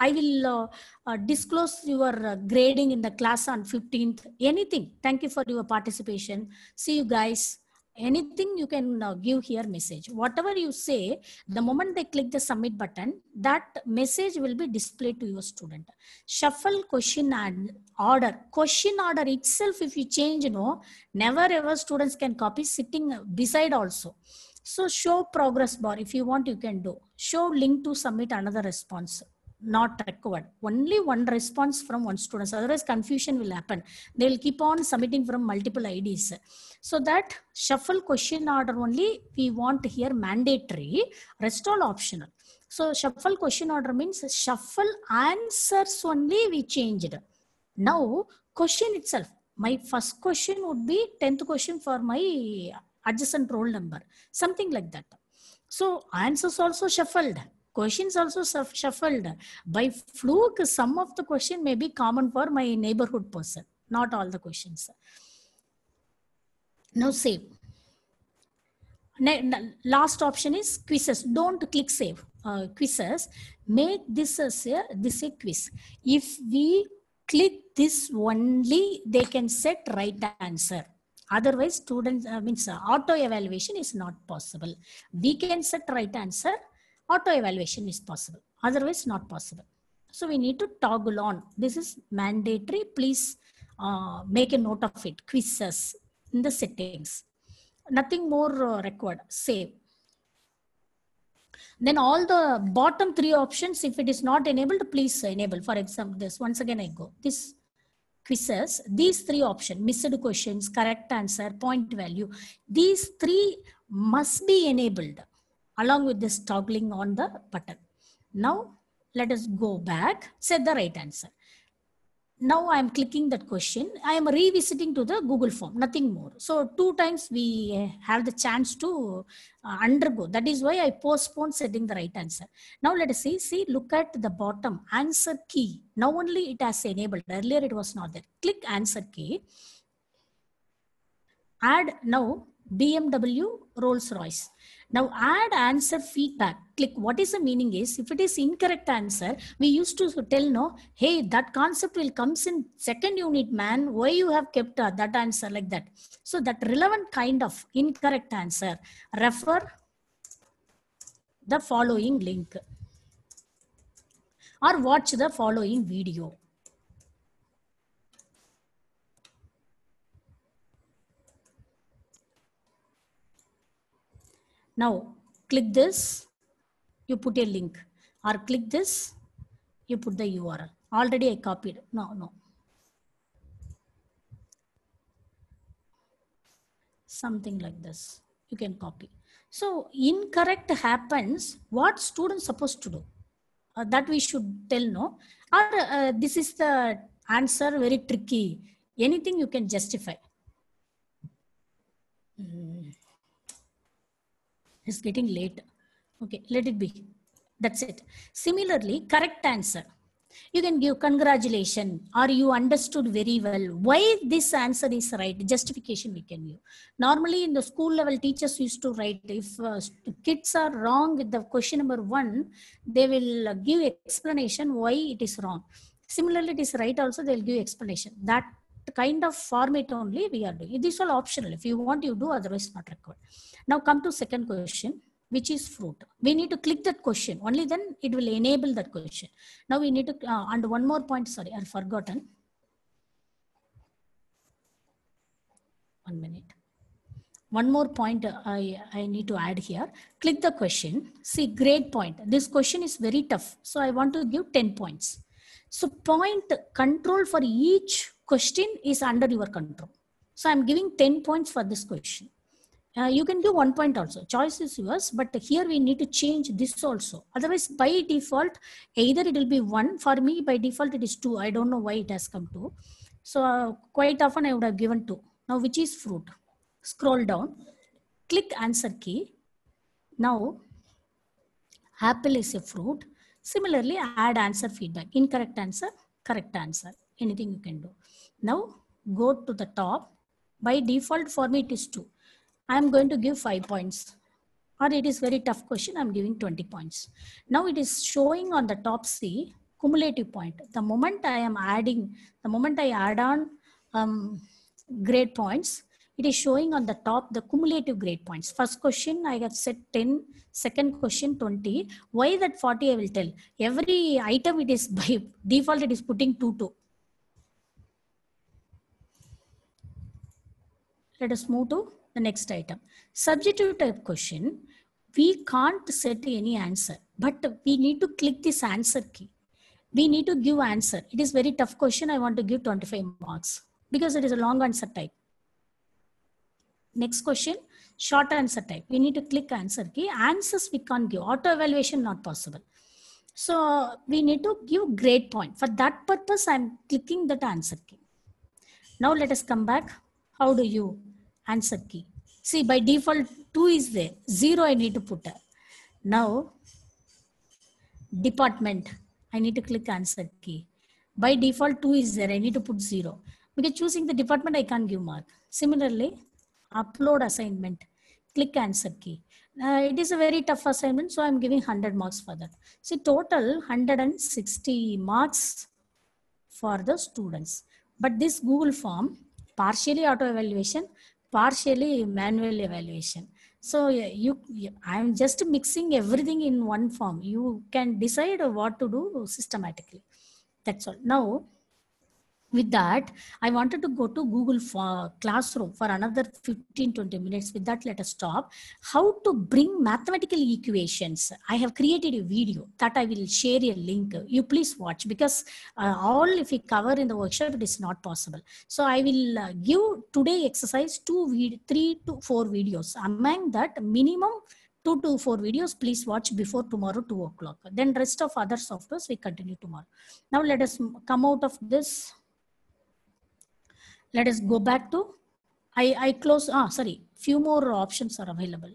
I will uh, uh disclose your uh, grading in the class on 15th. Anything. Thank you for your participation. See you guys anything you can uh, give here message whatever you say the moment they click the submit button that message will be displayed to your student shuffle question and order question order itself if you change you know never ever students can copy sitting beside also so show progress bar if you want you can do show link to submit another response not required. Only one response from one student. Otherwise, confusion will happen. They will keep on submitting from multiple IDs. So that shuffle question order only we want here mandatory, rest all optional. So shuffle question order means shuffle answers only we changed. Now question itself. My first question would be 10th question for my adjacent roll number. Something like that. So answers also shuffled questions also shuffled. By fluke, some of the question may be common for my neighborhood person, not all the questions. Now save. Last option is quizzes. Don't click save. Uh, quizzes. Make this as a, this a quiz. If we click this only, they can set right answer otherwise students uh, means auto evaluation is not possible we can set right answer auto evaluation is possible otherwise not possible so we need to toggle on this is mandatory please uh, make a note of it quizzes in the settings nothing more uh, required save then all the bottom three options if it is not enabled please enable for example this once again i go this quizzes these three options missed questions correct answer point value these three must be enabled along with this toggling on the button. Now let us go back, set the right answer. Now I am clicking that question. I am revisiting to the Google form, nothing more. So two times we have the chance to uh, undergo. That is why I postponed setting the right answer. Now let us see, see, look at the bottom answer key. Now only it has enabled. Earlier it was not there. Click answer key. Add now BMW Rolls Royce. Now add answer feedback. Click what is the meaning is if it is incorrect answer, we used to tell no, hey, that concept will comes in second unit, man. Why you have kept uh, that answer like that? So that relevant kind of incorrect answer, refer the following link or watch the following video. Now click this, you put a link or click this, you put the URL. Already I copied. No, no. Something like this. You can copy. So incorrect happens. What students supposed to do? Uh, that we should tell no. Or uh, this is the answer very tricky. Anything you can justify. Mm. It's getting late. Okay, let it be. That's it. Similarly, correct answer. You can give congratulation or you understood very well why this answer is right. Justification we can give. Normally in the school level teachers used to write if uh, kids are wrong with the question number one, they will give explanation why it is wrong. Similarly, it is right also they will give explanation. That the kind of format only we are doing. is all optional. If you want, you do, otherwise not required. Now come to second question, which is fruit. We need to click that question. Only then it will enable that question. Now we need to, uh, and one more point, sorry, I've forgotten. One minute one more point uh, I, I need to add here. Click the question. See, great point. This question is very tough. So I want to give 10 points. So point control for each question is under your control. So I'm giving 10 points for this question. Uh, you can give one point also. Choice is yours, but here we need to change this also. Otherwise, by default, either it will be one. For me, by default, it is two. I don't know why it has come two. So uh, quite often I would have given two. Now, which is fruit? Scroll down, click answer key. Now, apple is a fruit. Similarly, add answer feedback. Incorrect answer, correct answer anything you can do. Now go to the top. By default for me it is 2. I am going to give 5 points or it is very tough question. I'm giving 20 points. Now it is showing on the top C cumulative point. The moment I am adding, the moment I add on um, grade points, it is showing on the top the cumulative grade points. First question, I have said 10, second question 20. Why that 40, I will tell. Every item it is by default, it is putting 2, 2. Let us move to the next item. Subjective type question. We can't set any answer, but we need to click this answer key. We need to give answer. It is very tough question. I want to give 25 marks because it is a long answer type. Next question, short answer type. We need to click answer key. Answers we can't give. Auto evaluation not possible. So we need to give grade point. For that purpose, I'm clicking that answer key. Now let us come back how do you? Answer key. See, by default, 2 is there. 0 I need to put. Now, department. I need to click answer key. By default, 2 is there. I need to put 0. Because choosing the department, I can't give mark. Similarly, upload assignment. Click answer key. Uh, it is a very tough assignment, so I'm giving 100 marks for that. See, total 160 marks for the students. But this Google form partially auto evaluation, partially manual evaluation. So you, I'm just mixing everything in one form. You can decide what to do systematically. That's all. Now, with that i wanted to go to google for classroom for another 15 20 minutes with that let us stop how to bring mathematical equations i have created a video that i will share a link you please watch because uh, all if we cover in the workshop it is not possible so i will uh, give today exercise two three to four videos among that minimum two to four videos please watch before tomorrow two o'clock then rest of other softwares we continue tomorrow now let us come out of this let us go back to, I, I close, ah, sorry, few more options are available.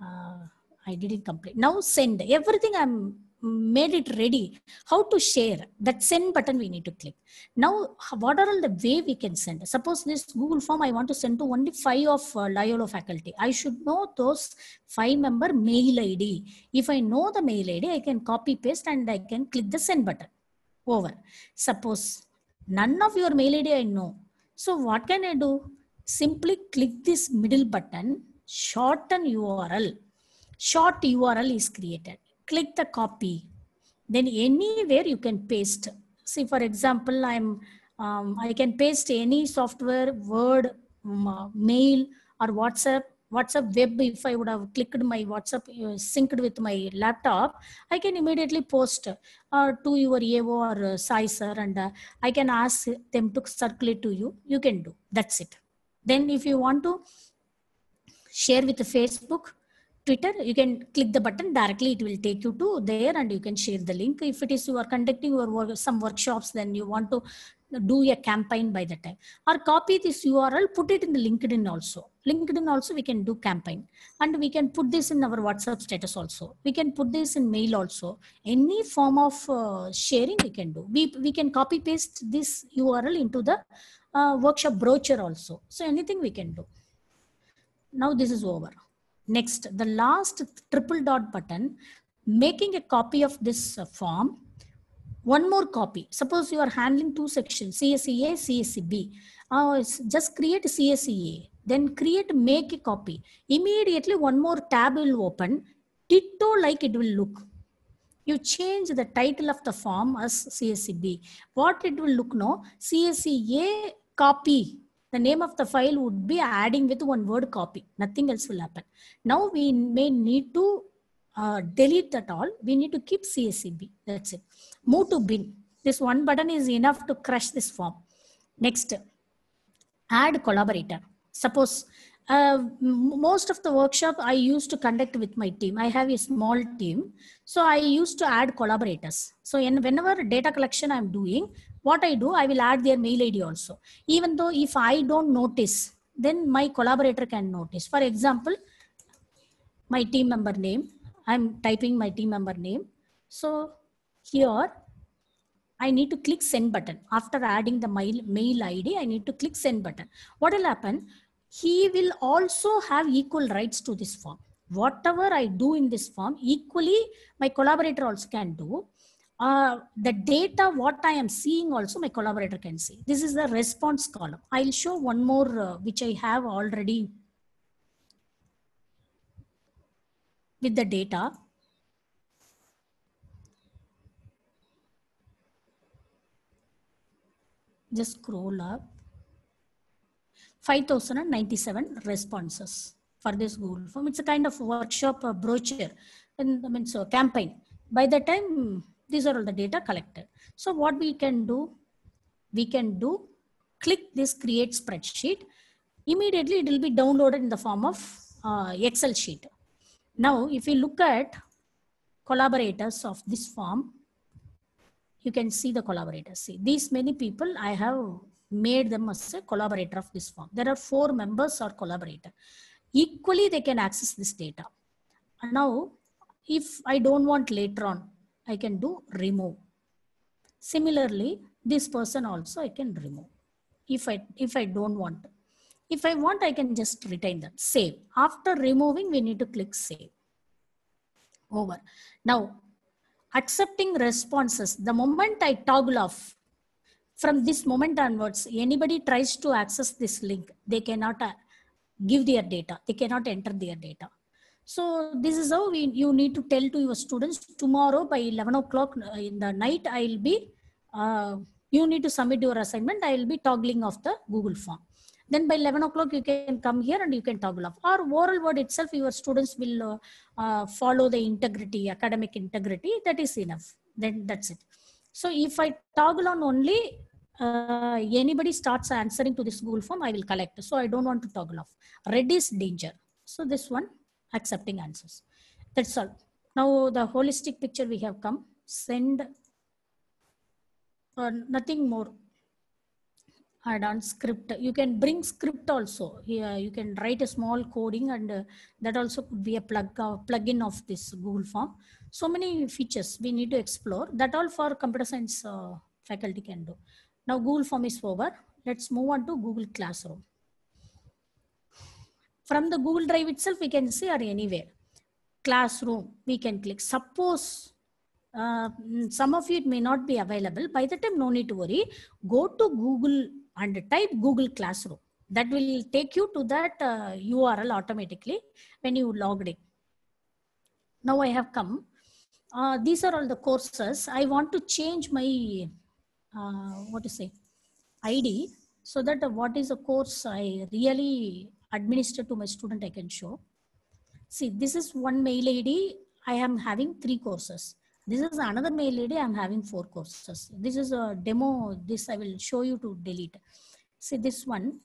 Uh, I didn't complete. Now send, everything I'm made it ready. How to share, that send button we need to click. Now, what are all the way we can send? Suppose this Google form I want to send to only five of uh, Loyola faculty. I should know those five member mail ID. If I know the mail ID, I can copy paste and I can click the send button over. Suppose none of your mail ID I know. So what can I do? Simply click this middle button, shorten URL. Short URL is created. Click the copy. Then anywhere you can paste. See, for example, I'm um, I can paste any software, Word, um, uh, mail or WhatsApp WhatsApp web, if I would have clicked my WhatsApp uh, synced with my laptop, I can immediately post uh, to your AO or uh, Sai sir, and uh, I can ask them to circulate to you. You can do. That's it. Then if you want to share with Facebook, Twitter, you can click the button directly. It will take you to there and you can share the link. If it is you are conducting your work, some workshops, then you want to do a campaign by the time or copy this url put it in the linkedin also linkedin also we can do campaign and we can put this in our whatsapp status also we can put this in mail also any form of uh, sharing we can do we, we can copy paste this url into the uh, workshop brochure also so anything we can do now this is over next the last triple dot button making a copy of this uh, form one more copy. Suppose you are handling two sections, CSEA, CSEB. Uh, just create CSEA. Then create make a copy. Immediately one more tab will open. Ditto like it will look. You change the title of the form as CSEB. What it will look now? CSEA copy. The name of the file would be adding with one word copy. Nothing else will happen. Now we may need to uh, delete that all. We need to keep CSEB. That's it. Move to bin. This one button is enough to crush this form. Next, add collaborator. Suppose uh, most of the workshop I used to conduct with my team. I have a small team. So I used to add collaborators. So in, whenever data collection I'm doing, what I do, I will add their mail ID also. Even though if I don't notice, then my collaborator can notice. For example, my team member name, I'm typing my team member name. So here, I need to click send button. After adding the mail, mail ID, I need to click send button. What will happen? He will also have equal rights to this form. Whatever I do in this form, equally my collaborator also can do. Uh, the data what I am seeing also my collaborator can see. This is the response column. I'll show one more uh, which I have already with the data. just scroll up 5097 responses for this google form it's a kind of workshop uh, brochure and i mean so campaign by the time these are all the data collected so what we can do we can do click this create spreadsheet immediately it will be downloaded in the form of uh, excel sheet now if we look at collaborators of this form you can see the collaborators. See, these many people, I have made them as a collaborator of this form. There are four members or collaborator. Equally, they can access this data. Now, if I don't want later on, I can do remove. Similarly, this person also I can remove. If I, if I don't want. If I want, I can just retain them. Save. After removing, we need to click save. Over. Now, accepting responses. The moment I toggle off, from this moment onwards, anybody tries to access this link, they cannot uh, give their data. They cannot enter their data. So this is how we, you need to tell to your students tomorrow by 11 o'clock uh, in the night, I'll be, uh, you need to submit your assignment. I'll be toggling off the Google form then by 11 o'clock you can come here and you can toggle off or oral word itself your students will uh, uh, follow the integrity academic integrity that is enough then that's it so if i toggle on only uh, anybody starts answering to this Google form, I will collect. So I don't want to toggle off. Red is danger. So this one, accepting answers. That's all. Now the holistic picture we have come. Send uh, nothing more and on script you can bring script also here you can write a small coding and uh, that also could be a plug uh, plugin of this google form so many features we need to explore that all for computer science uh, faculty can do now google form is over let's move on to google classroom from the google drive itself we can see or anywhere classroom we can click suppose uh, mm, some of you it may not be available by the time no need to worry go to google and type Google Classroom. That will take you to that uh, URL automatically when you logged in. Now I have come. Uh, these are all the courses. I want to change my, uh, what to say, ID so that what is a course I really administer to my student I can show. See, this is one mail ID. I am having three courses. This is another mail ID. I'm having four courses. This is a demo. This I will show you to delete. See this one.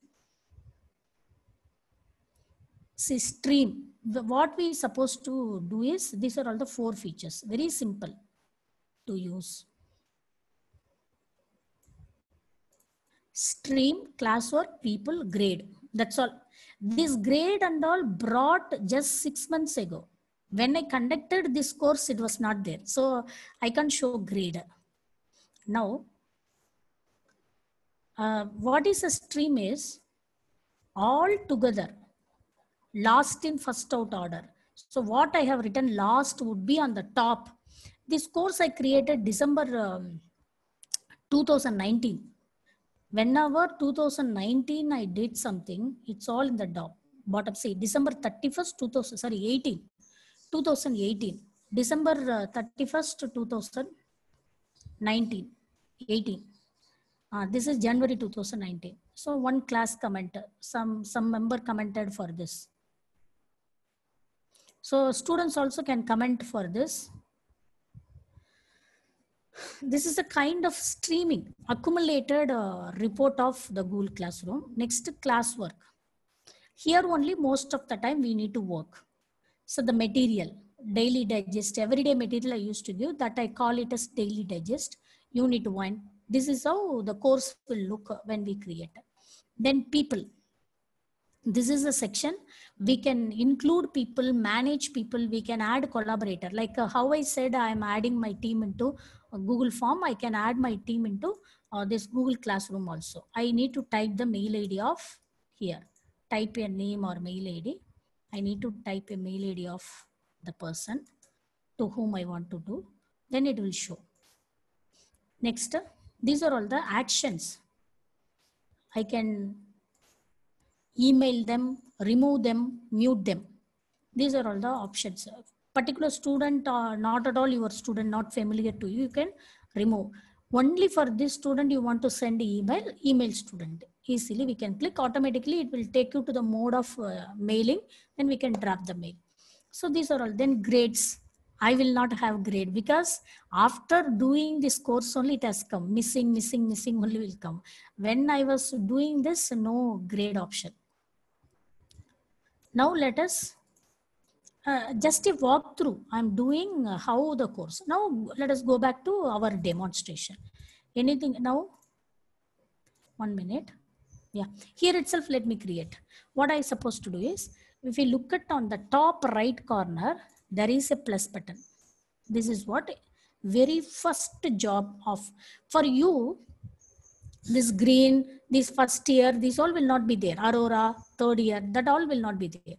See stream. The, what we supposed to do is, these are all the four features. Very simple to use. stream, classwork, people, grade. That's all. This grade and all brought just six months ago. When I conducted this course, it was not there. So I can't show grade. Now, uh, what is a stream is all together, last in first out order. So what I have written last would be on the top. This course I created December um, 2019. Whenever 2019 I did something, it's all in the top. Bottom say December 31st, 2000, sorry, 18. 2018 december 31st uh, 2019 18 uh, this is january 2019 so one class commented some some member commented for this so students also can comment for this this is a kind of streaming accumulated uh, report of the google classroom next classwork here only most of the time we need to work so the material, daily digest, everyday material I used to give that I call it as daily digest, unit one. This is how the course will look when we create. Then people, this is a section we can include people manage people we can add collaborator like uh, how i said i am adding my team into google form i can add my team into uh, this google classroom also i need to type the mail id of here type your name or mail id I need to type a mail ID of the person to whom I want to do, then it will show. Next, these are all the actions. I can email them, remove them, mute them. These are all the options. Particular student or not at all your student not familiar to you, you can remove. Only for this student you want to send email, email student easily. We can click automatically. It will take you to the mode of uh, mailing. Then we can drop the mail. So these are all then grades. I will not have grade because after doing this course only it has come missing, missing, missing only will come. When I was doing this, no grade option. Now let us uh, just a walkthrough. I'm doing how the course. Now let us go back to our demonstration. Anything now? One minute yeah here itself let me create what i supposed to do is if we look at on the top right corner there is a plus button this is what very first job of for you this green this first year this all will not be there aurora third year that all will not be there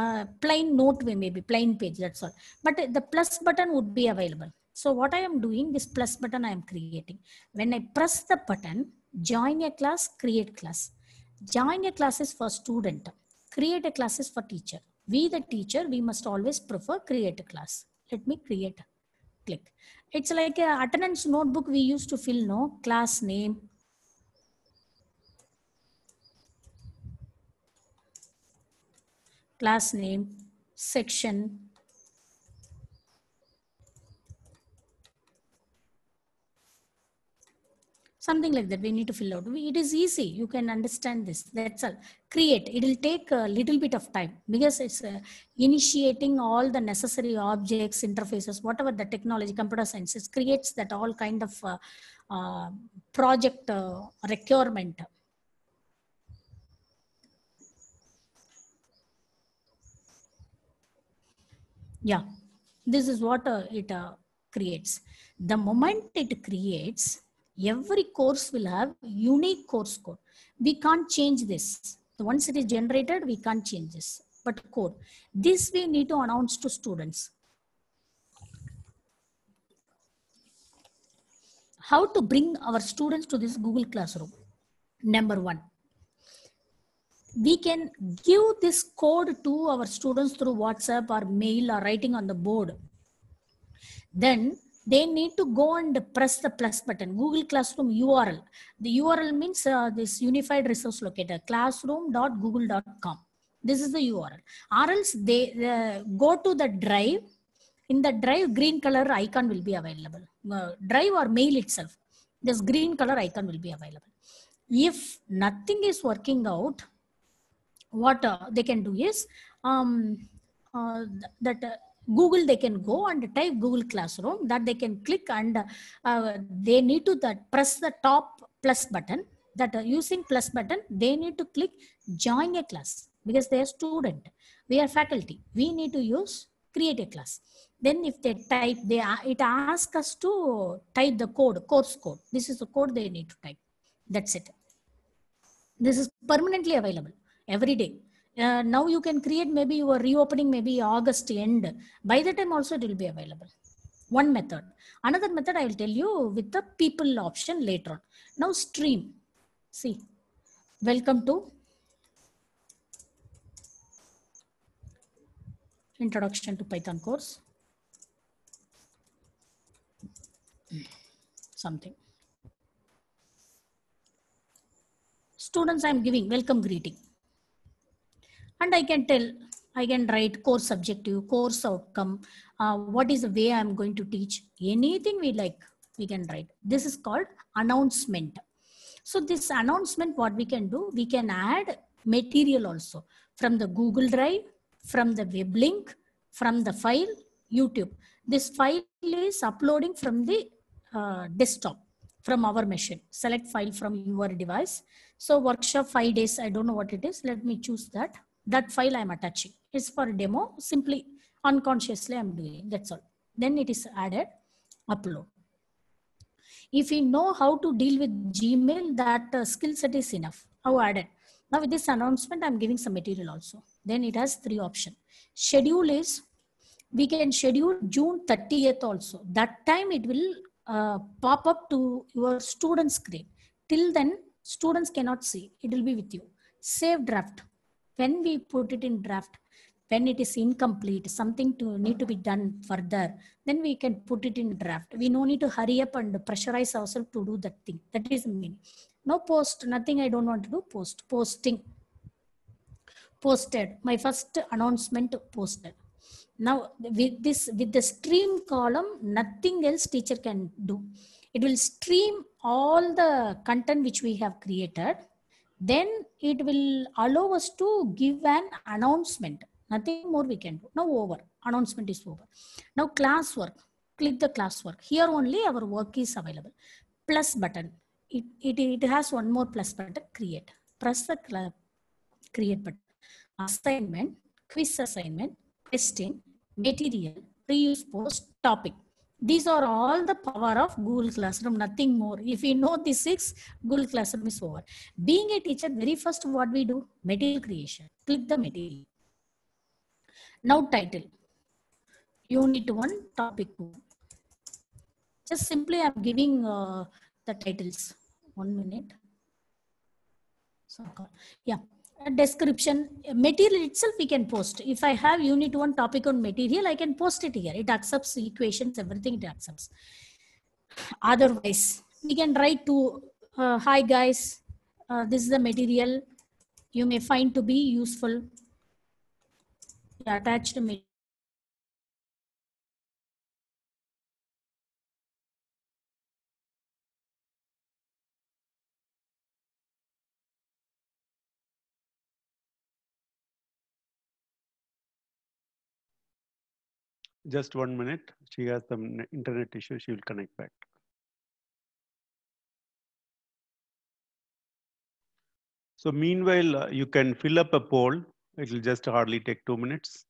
uh, plain note way maybe plain page that's all but the plus button would be available so what i am doing this plus button i am creating when i press the button Join a class, create class. Join a class is for student. Create a class is for teacher. We the teacher, we must always prefer create a class. Let me create. Click. It's like a attendance notebook we used to fill, no? Class name, class name, section, something like that we need to fill out it is easy you can understand this that's all create it will take a little bit of time because it's uh, initiating all the necessary objects interfaces whatever the technology computer science it creates that all kind of uh, uh, project uh, requirement yeah this is what uh, it uh, creates the moment it creates every course will have unique course code. We can't change this. once it is generated, we can't change this, but code. This we need to announce to students. How to bring our students to this Google Classroom? Number one, we can give this code to our students through WhatsApp or mail or writing on the board. Then they need to go and press the plus button. Google Classroom URL. The URL means uh, this unified resource locator, classroom.google.com. This is the URL. Or else they uh, go to the drive. In the drive, green color icon will be available. Uh, drive or mail itself. This green color icon will be available. If nothing is working out, what uh, they can do is um, uh, that uh, Google, they can go and type Google Classroom that they can click and uh, they need to that press the top plus button that are uh, using plus button, they need to click join a class because they are student. We are faculty. We need to use create a class. Then if they type, they uh, it asks us to type the code, course code. This is the code they need to type. That's it. This is permanently available every day uh, now you can create maybe you are reopening maybe august end by the time also it will be available one method another method i will tell you with the people option later on now stream see welcome to introduction to python course something students i am giving welcome greeting and I can tell, I can write course objective, course outcome, uh, what is the way I'm going to teach, anything we like, we can write. This is called announcement. So this announcement, what we can do, we can add material also from the Google Drive, from the web link, from the file, YouTube. This file is uploading from the uh, desktop from our machine. Select file from your device. So workshop five days, I don't know what it is. Let me choose that that file I'm attaching. It's for demo, simply unconsciously I'm doing, that's all. Then it is added, upload. If we know how to deal with Gmail, that uh, skill set is enough. How added? Now with this announcement, I'm giving some material also. Then it has three options. Schedule is, we can schedule June 30th also. That time it will uh, pop up to your student screen. Till then, students cannot see. It will be with you. Save draft when we put it in draft when it is incomplete something to need to be done further then we can put it in draft we no need to hurry up and pressurize ourselves to do that thing that is mean no post nothing i don't want to do post posting posted my first announcement posted now with this with the stream column nothing else teacher can do it will stream all the content which we have created then it will allow us to give an announcement nothing more we can do now over announcement is over now classwork click the classwork here only our work is available plus button it, it, it has one more plus button create press the create button assignment quiz assignment testing material reuse post topic these are all the power of Google Classroom, nothing more. If you know the six, Google Classroom is over. Being a teacher, very first what we do, material creation. Click the material. Now title, unit 1, topic 2. Just simply I'm giving uh, the titles. One minute. So, yeah description material itself we can post if i have unit one topic on material i can post it here it accepts equations everything it accepts otherwise we can write to uh, hi guys uh, this is the material you may find to be useful attached material Just one minute. She has some internet issue. She will connect back. So meanwhile, uh, you can fill up a poll. It will just hardly take two minutes.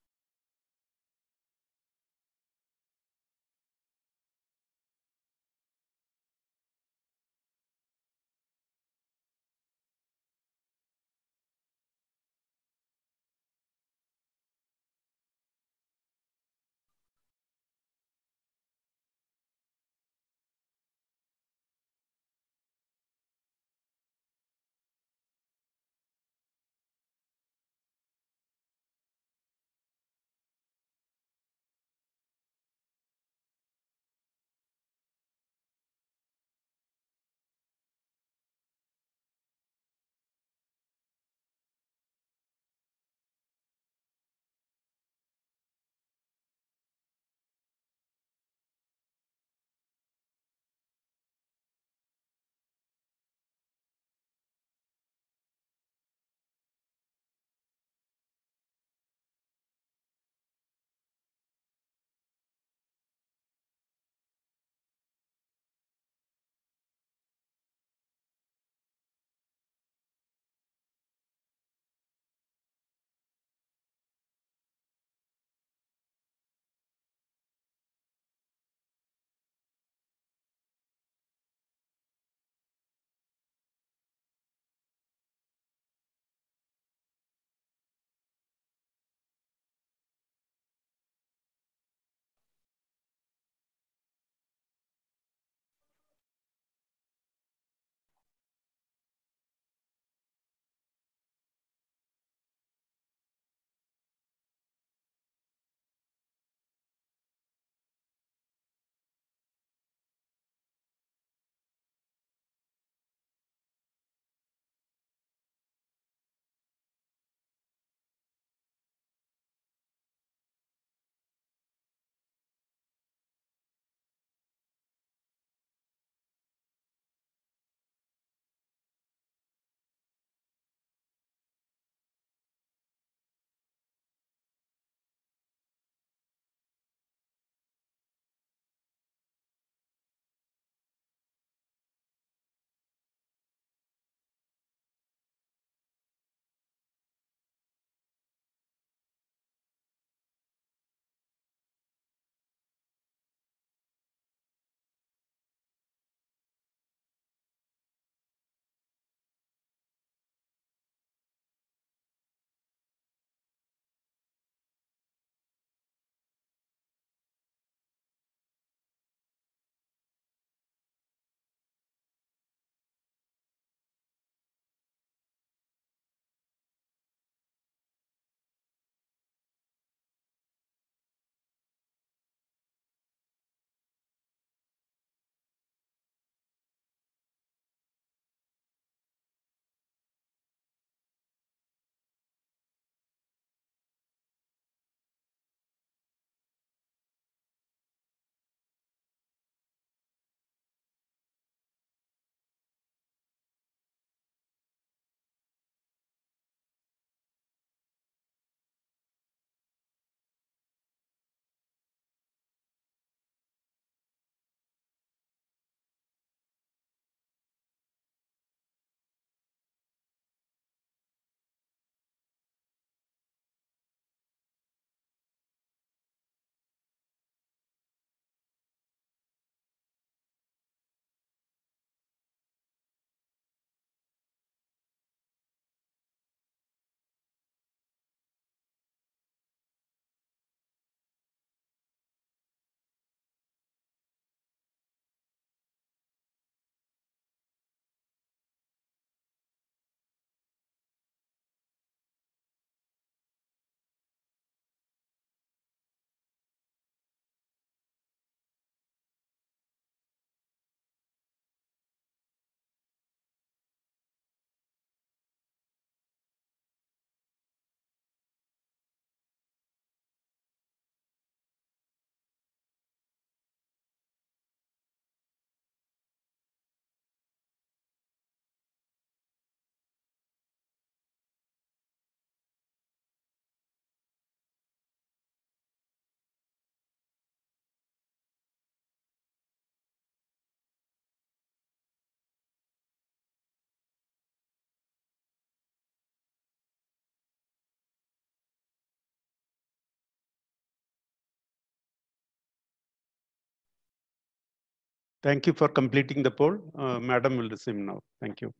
Thank you for completing the poll. Uh, Madam will resume now. Thank you.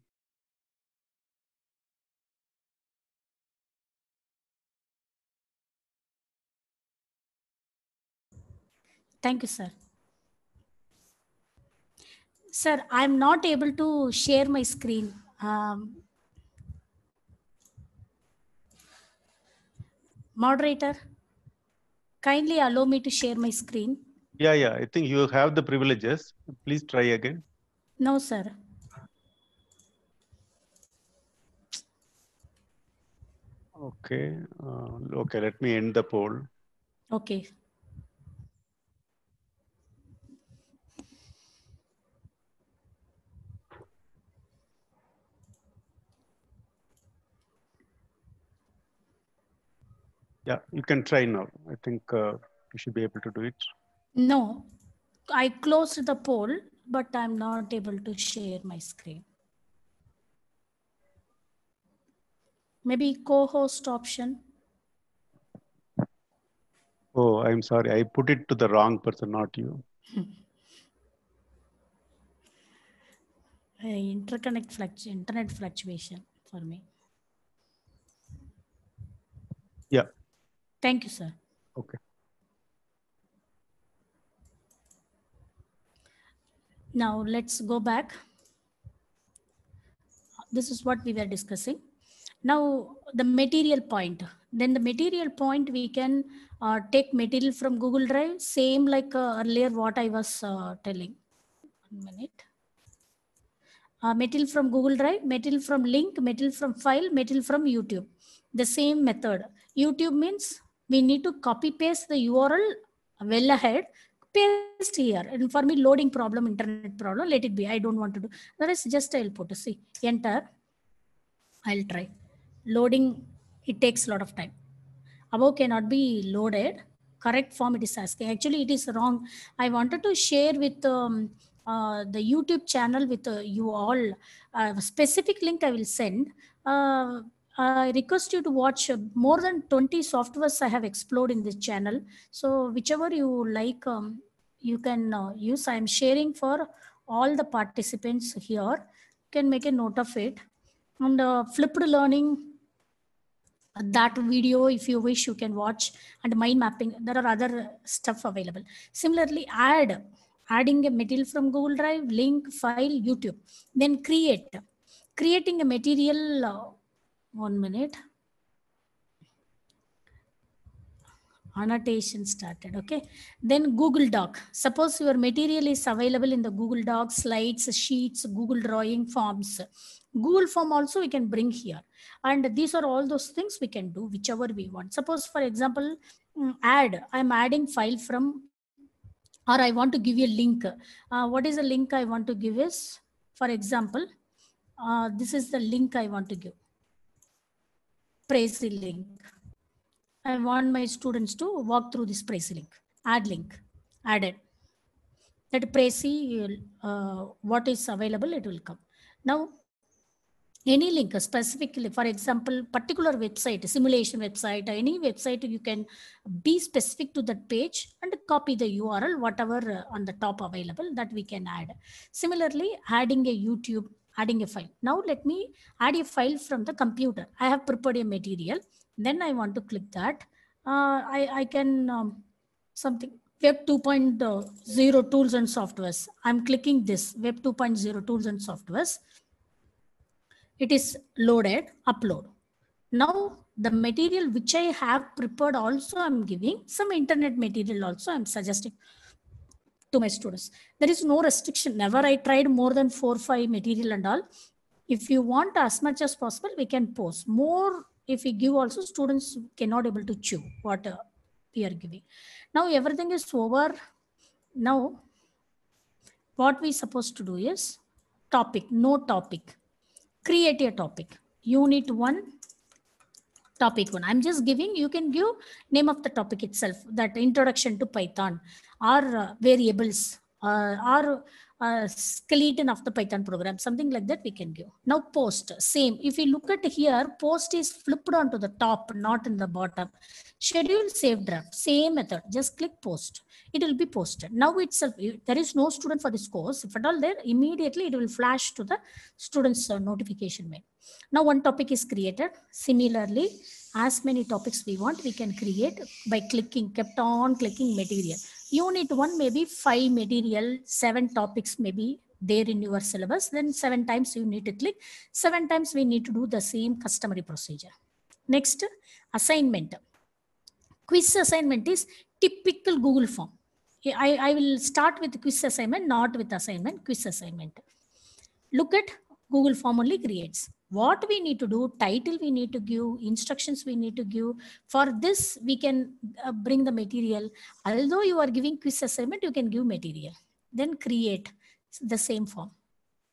Thank you, sir. Sir, I'm not able to share my screen. Um, moderator, kindly allow me to share my screen. Yeah, yeah. I think you have the privileges. Please try again. No, sir. Okay. Uh, okay, let me end the poll. Okay. Yeah, you can try now. I think uh, you should be able to do it. No, I closed the poll, but I'm not able to share my screen. Maybe co-host option. Oh, I'm sorry. I put it to the wrong person, not you. interconnect fluctu internet fluctuation for me. Yeah. Thank you, sir. Okay. Now let's go back. This is what we were discussing. Now the material point. Then the material point we can uh, take material from Google Drive, same like uh, earlier what I was uh, telling. One minute. Uh, material from Google Drive, material from link, material from file, material from YouTube. The same method. YouTube means we need to copy paste the URL well ahead paste here and for me loading problem internet problem let it be i don't want to do that is just i'll put to see enter i'll try loading it takes a lot of time above cannot be loaded correct form it is asking actually it is wrong i wanted to share with um, uh, the youtube channel with uh, you all uh, specific link i will send uh, I request you to watch uh, more than 20 softwares I have explored in this channel. So whichever you like, um, you can uh, use. I'm sharing for all the participants here. You can make a note of it. And uh, flipped learning, that video, if you wish, you can watch. And mind mapping, there are other stuff available. Similarly, add, adding a material from Google Drive, link, file, YouTube. Then create. Creating a material, uh, one minute. annotation started okay then google doc suppose your material is available in the google doc slides sheets google drawing forms google form also we can bring here and these are all those things we can do whichever we want suppose for example mm, add i'm adding file from or i want to give you a link uh, what is the link i want to give is for example uh, this is the link i want to give praise the link I want my students to walk through this Prezi link, add link, added. That Prezi, uh, what is available, it will come. Now, any link specifically, for example, particular website, simulation website, any website, you can be specific to that page and copy the URL, whatever uh, on the top available that we can add. Similarly, adding a YouTube, adding a file. Now let me add a file from the computer. I have prepared a material then I want to click that. Uh, I, I can um, something web 2.0 uh, tools and softwares. I'm clicking this web 2.0 tools and softwares. It is loaded, upload. Now the material which I have prepared also I'm giving some internet material also I'm suggesting to my students. There is no restriction. Never I tried more than four, five material and all. If you want as much as possible, we can post more if we give also students cannot able to chew what uh, we are giving now everything is over now what we supposed to do is topic no topic create a topic unit 1 topic 1 i'm just giving you can give name of the topic itself that introduction to python or uh, variables uh, or uh, skeleton of the Python program, something like that we can give. Now post, same. If you look at here, post is flipped onto the top, not in the bottom. Schedule save draft, same method, just click post. It will be posted. Now itself, there is no student for this course. If at all there, immediately it will flash to the student's uh, notification mail. Now one topic is created. Similarly, as many topics we want, we can create by clicking, kept on clicking material unit 1 may be 5 material, 7 topics may be there in your syllabus. Then 7 times you need to click. 7 times we need to do the same customary procedure. Next, assignment. Quiz assignment is typical Google form. I, I will start with quiz assignment, not with assignment, quiz assignment. Look at Google form only creates what we need to do title we need to give instructions we need to give for this we can uh, bring the material although you are giving quiz assignment you can give material then create the same form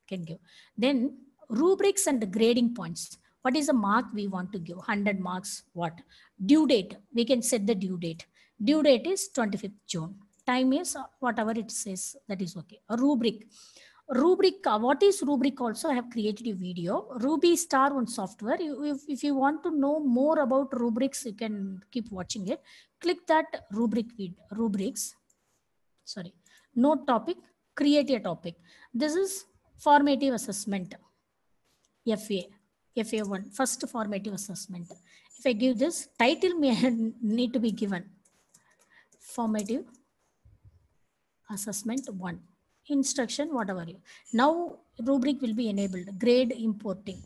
can give then rubrics and the grading points what is the mark we want to give 100 marks what due date we can set the due date due date is 25th june time is uh, whatever it says that is okay a rubric rubric what is rubric also i have created a video ruby star on software if, if you want to know more about rubrics you can keep watching it click that rubric rubrics sorry no topic create a topic this is formative assessment fa fa1 first formative assessment if i give this title may need to be given formative assessment 1 instruction whatever you now rubric will be enabled grade importing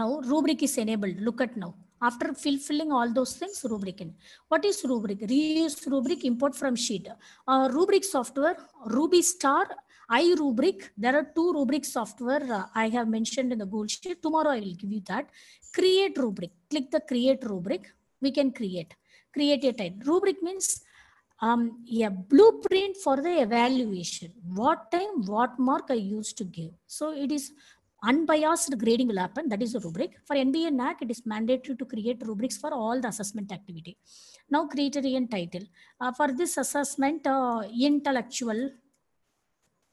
now rubric is enabled look at now after fulfilling all those things rubric in what is rubric reuse rubric import from sheet uh, rubric software ruby star i rubric there are two rubric software uh, i have mentioned in the google sheet tomorrow i will give you that create rubric click the create rubric we can create create a type rubric means um, a blueprint for the evaluation. What time, what mark I used to give. So it is unbiased grading will happen. That is the rubric. For NBA NAC, it is mandatory to create rubrics for all the assessment activity. Now criteria and title. Uh, for this assessment, uh, intellectual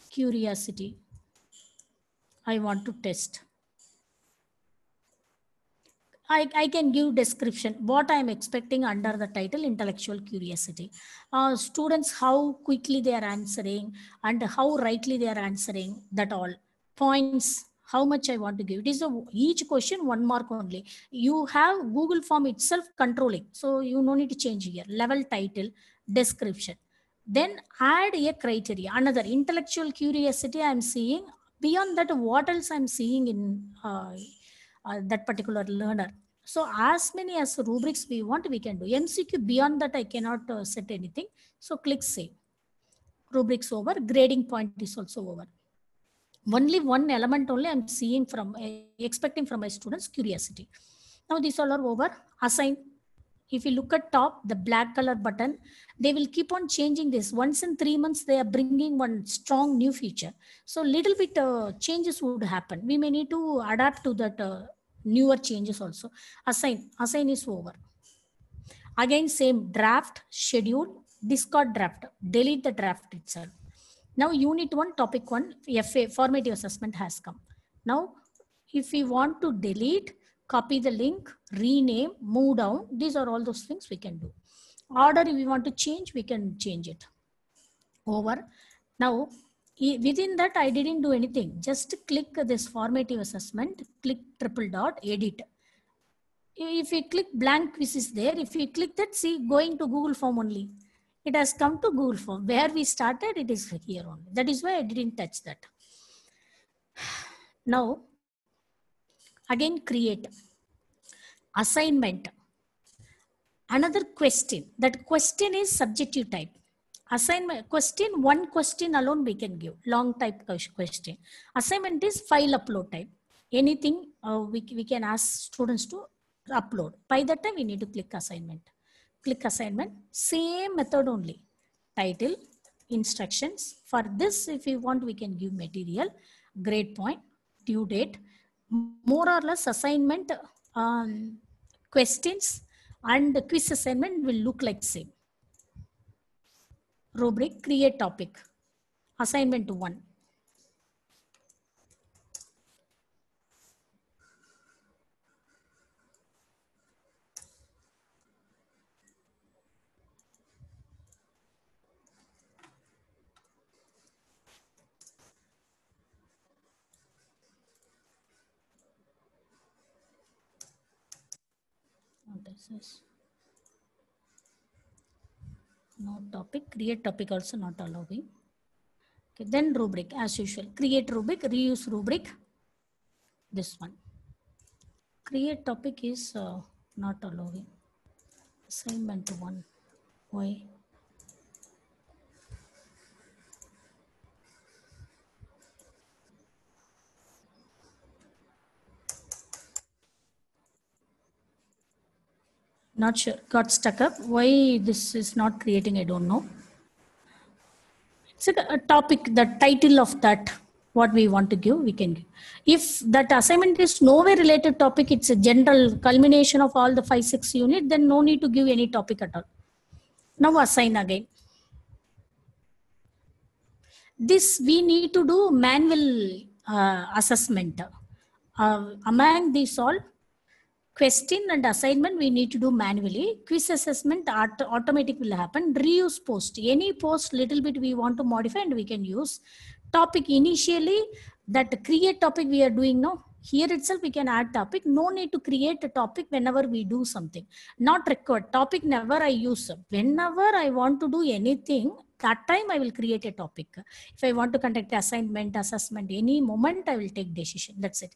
curiosity. I want to test. I, I can give description what I'm expecting under the title intellectual curiosity. Uh, students, how quickly they are answering and how rightly they are answering that all. Points, how much I want to give. It is a, each question one mark only. You have Google form itself controlling. So you no need to change here. Level title, description. Then add a criteria, another intellectual curiosity I'm seeing. Beyond that, what else I'm seeing in uh, uh, that particular learner. So as many as rubrics we want, we can do. MCQ beyond that, I cannot uh, set anything. So click save. Rubrics over, grading point is also over. Only one element only I'm seeing from, uh, expecting from my students curiosity. Now these all are over, assign if you look at top the black color button they will keep on changing this once in three months they are bringing one strong new feature so little bit uh, changes would happen we may need to adapt to that uh, newer changes also assign assign is over again same draft schedule discard draft delete the draft itself now unit 1 topic 1 fa formative assessment has come now if we want to delete copy the link, rename, move down. These are all those things we can do. Order, if we want to change, we can change it. Over. Now, within that, I didn't do anything. Just click this formative assessment, click triple dot, edit. If we click blank which is there, if we click that, see, going to Google Form only. It has come to Google Form. Where we started, it is here only. That is why I didn't touch that. Now, Again, create. Assignment. Another question. That question is subjective type. Assignment question, one question alone we can give. Long type question. Assignment is file upload type. Anything uh, we, we can ask students to upload. By that time, we need to click assignment. Click assignment. Same method only. Title, instructions. For this, if you want, we can give material, grade point, due date, more or less assignment um, questions and quiz assignment will look like same. Rubric create topic assignment 1. Not no topic create topic also not allowing okay then rubric as usual create rubric reuse rubric this one create topic is uh, not allowing assignment one why not sure got stuck up why this is not creating i don't know it's a, a topic the title of that what we want to give we can give if that assignment is nowhere related topic it's a general culmination of all the 5 6 unit then no need to give any topic at all now assign again this we need to do manual uh, assessment uh, among these all Question and assignment we need to do manually. Quiz assessment art, automatic will happen. Reuse post. Any post little bit we want to modify and we can use. Topic initially that create topic we are doing now here itself we can add topic no need to create a topic whenever we do something not required topic never i use whenever i want to do anything that time i will create a topic if i want to conduct assignment assessment any moment i will take decision that's it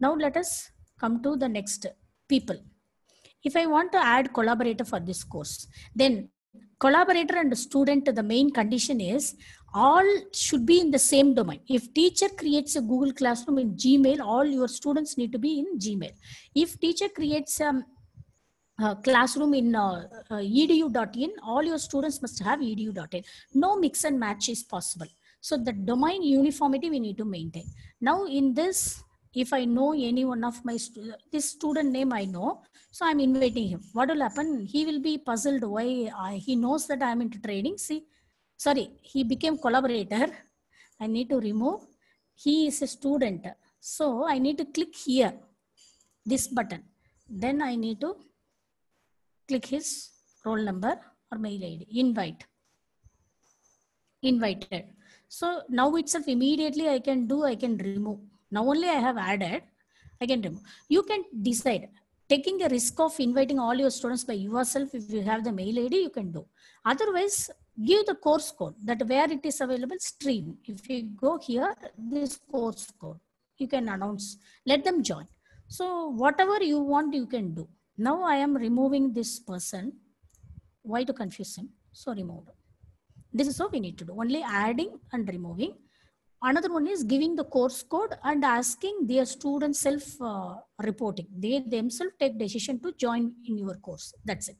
now let us come to the next people. If I want to add collaborator for this course, then collaborator and student, the main condition is all should be in the same domain. If teacher creates a Google Classroom in Gmail, all your students need to be in Gmail. If teacher creates um, a classroom in uh, uh edu.in, all your students must have edu.in. No mix and match is possible. So the domain uniformity we need to maintain. Now in this if I know any one of my this student name I know, so I'm inviting him. What will happen? He will be puzzled why I, he knows that I'm into trading. See, sorry, he became collaborator. I need to remove. He is a student. So I need to click here, this button. Then I need to click his roll number or mail ID, invite, invited. So now itself immediately I can do, I can remove. Now only I have added, I can remove. You can decide taking the risk of inviting all your students by yourself if you have the mail id you can do otherwise give the course code that where it is available stream if you go here this course code you can announce let them join so whatever you want you can do now i am removing this person why to confuse him so remove. this is what we need to do only adding and removing Another one is giving the course code and asking their students self uh, reporting. They themselves take decision to join in your course. That's it.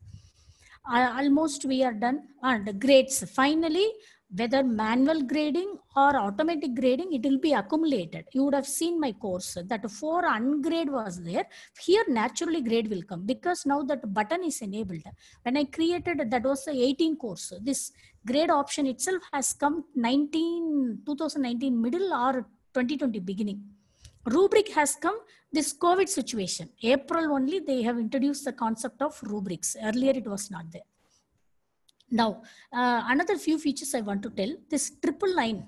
Uh, almost we are done and grades finally whether manual grading or automatic grading, it will be accumulated. You would have seen my course that for ungrade was there. Here naturally grade will come because now that button is enabled. When I created that was the 18 course. This grade option itself has come 19, 2019 middle or 2020 beginning. Rubric has come this COVID situation. April only they have introduced the concept of rubrics. Earlier it was not there now, uh, another few features I want to tell, this triple line,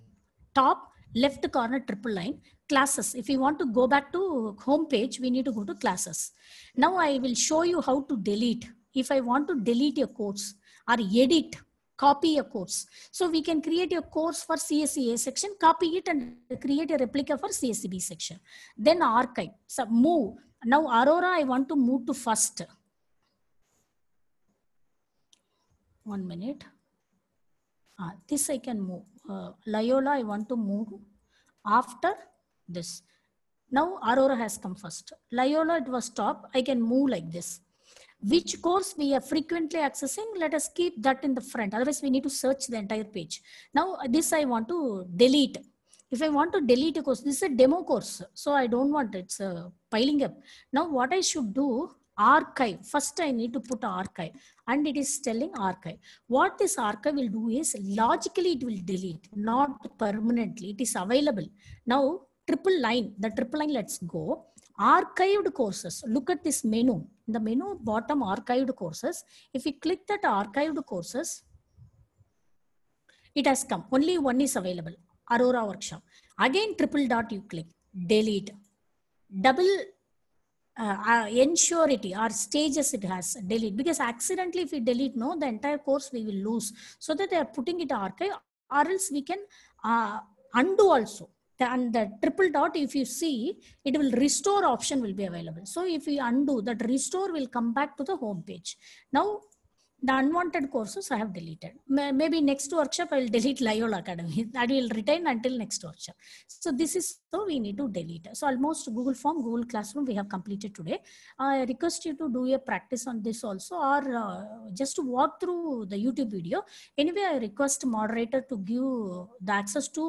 top left corner triple line, classes. If you want to go back to home page, we need to go to classes. Now I will show you how to delete. If I want to delete your course or edit, copy a course. So we can create a course for CSEA section, copy it and create a replica for CSEB section. Then archive, so move. Now Aurora, I want to move to first. one minute. Uh, this I can move. Uh, Loyola, I want to move after this. Now Aurora has come first. Loyola, it was top. I can move like this. Which course we are frequently accessing, let us keep that in the front. Otherwise, we need to search the entire page. Now, uh, this I want to delete. If I want to delete a course, this is a demo course. So I don't want it. It's uh, piling up. Now, what I should do, archive. First, I need to put archive and it is telling archive. What this archive will do is logically it will delete, not permanently. It is available. Now, triple line, the triple line, let's go. Archived courses. Look at this menu. In the menu bottom archived courses. If we click that archived courses, it has come. Only one is available. Aurora workshop. Again, triple dot you click. Delete. Double uh, uh or stages it has delete because accidentally if we delete no the entire course we will lose so that they are putting it archive or else we can uh, undo also the, and the triple dot if you see it will restore option will be available so if we undo that restore will come back to the home page now the unwanted courses I have deleted. Maybe next workshop I will delete Loyola Academy. That will retain until next workshop. So this is so we need to delete. So almost Google Form, Google Classroom we have completed today. I request you to do a practice on this also or uh, just to walk through the YouTube video. Anyway, I request moderator to give the access to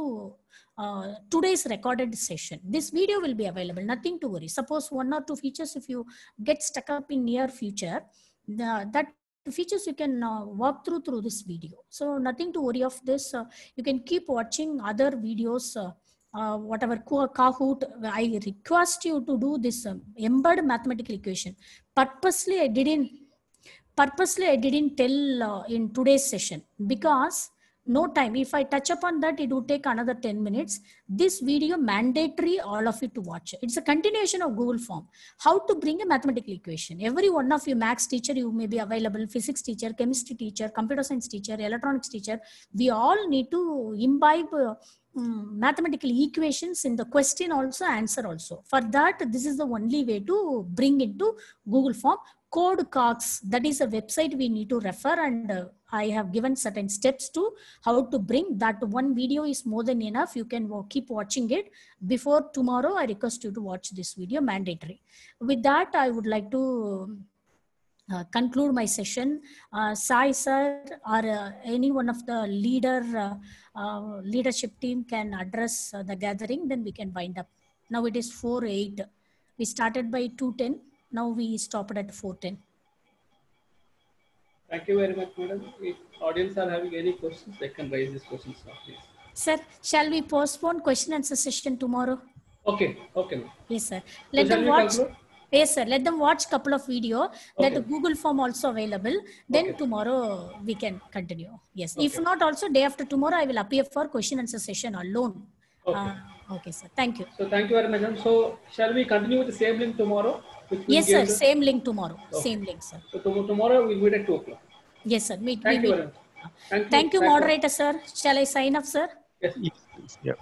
uh, today's recorded session. This video will be available, nothing to worry. Suppose one or two features, if you get stuck up in near future, the, that features you can uh, work through through this video. So nothing to worry of this. Uh, you can keep watching other videos, uh, uh whatever Kahoot. I request you to do this um, embedded mathematical equation. Purposely I didn't, purposely I didn't tell uh, in today's session because no time. If I touch upon that, it would take another 10 minutes. This video mandatory all of you to watch. It's a continuation of Google form. How to bring a mathematical equation. Every one of you max teacher, you may be available, physics teacher, chemistry teacher, computer science teacher, electronics teacher. We all need to imbibe uh, mm, mathematical equations in the question also answer also. For that, this is the only way to bring into Google form cox that is a website we need to refer and uh, I have given certain steps to how to bring that one video is more than enough. You can keep watching it. Before tomorrow, I request you to watch this video mandatory. With that, I would like to uh, conclude my session. Uh, Sai sir or uh, any one of the leader uh, uh, leadership team can address uh, the gathering, then we can wind up. Now it is 4-8. We started by 210. Now we stopped at 410. Thank you very much, madam. If audience are having any questions, they can raise these questions please. Sir, shall we postpone question and answer session tomorrow? Okay, okay. Yes, sir. Let so them watch. Yes, sir. Let them watch couple of video. Okay. That Google form also available. Then okay. tomorrow we can continue. Yes. Okay. If not, also day after tomorrow I will appear for question and session alone. Okay. Uh, okay, sir. Thank you. So thank you very much. So shall we continue with the same link tomorrow? Yes, sir. Same link tomorrow. Okay. Same link, sir. So tomorrow we'll meet at 2 o'clock. Yes, sir. Meet. Thank you, Thank you, Thank you moderator, sir. Shall I sign up, sir? Yes. yes. Yeah.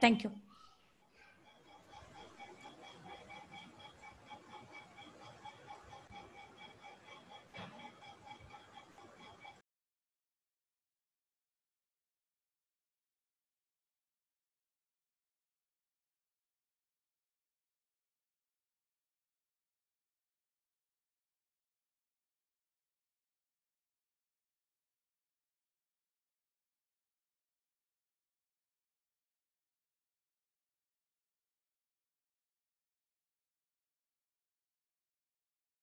Thank you.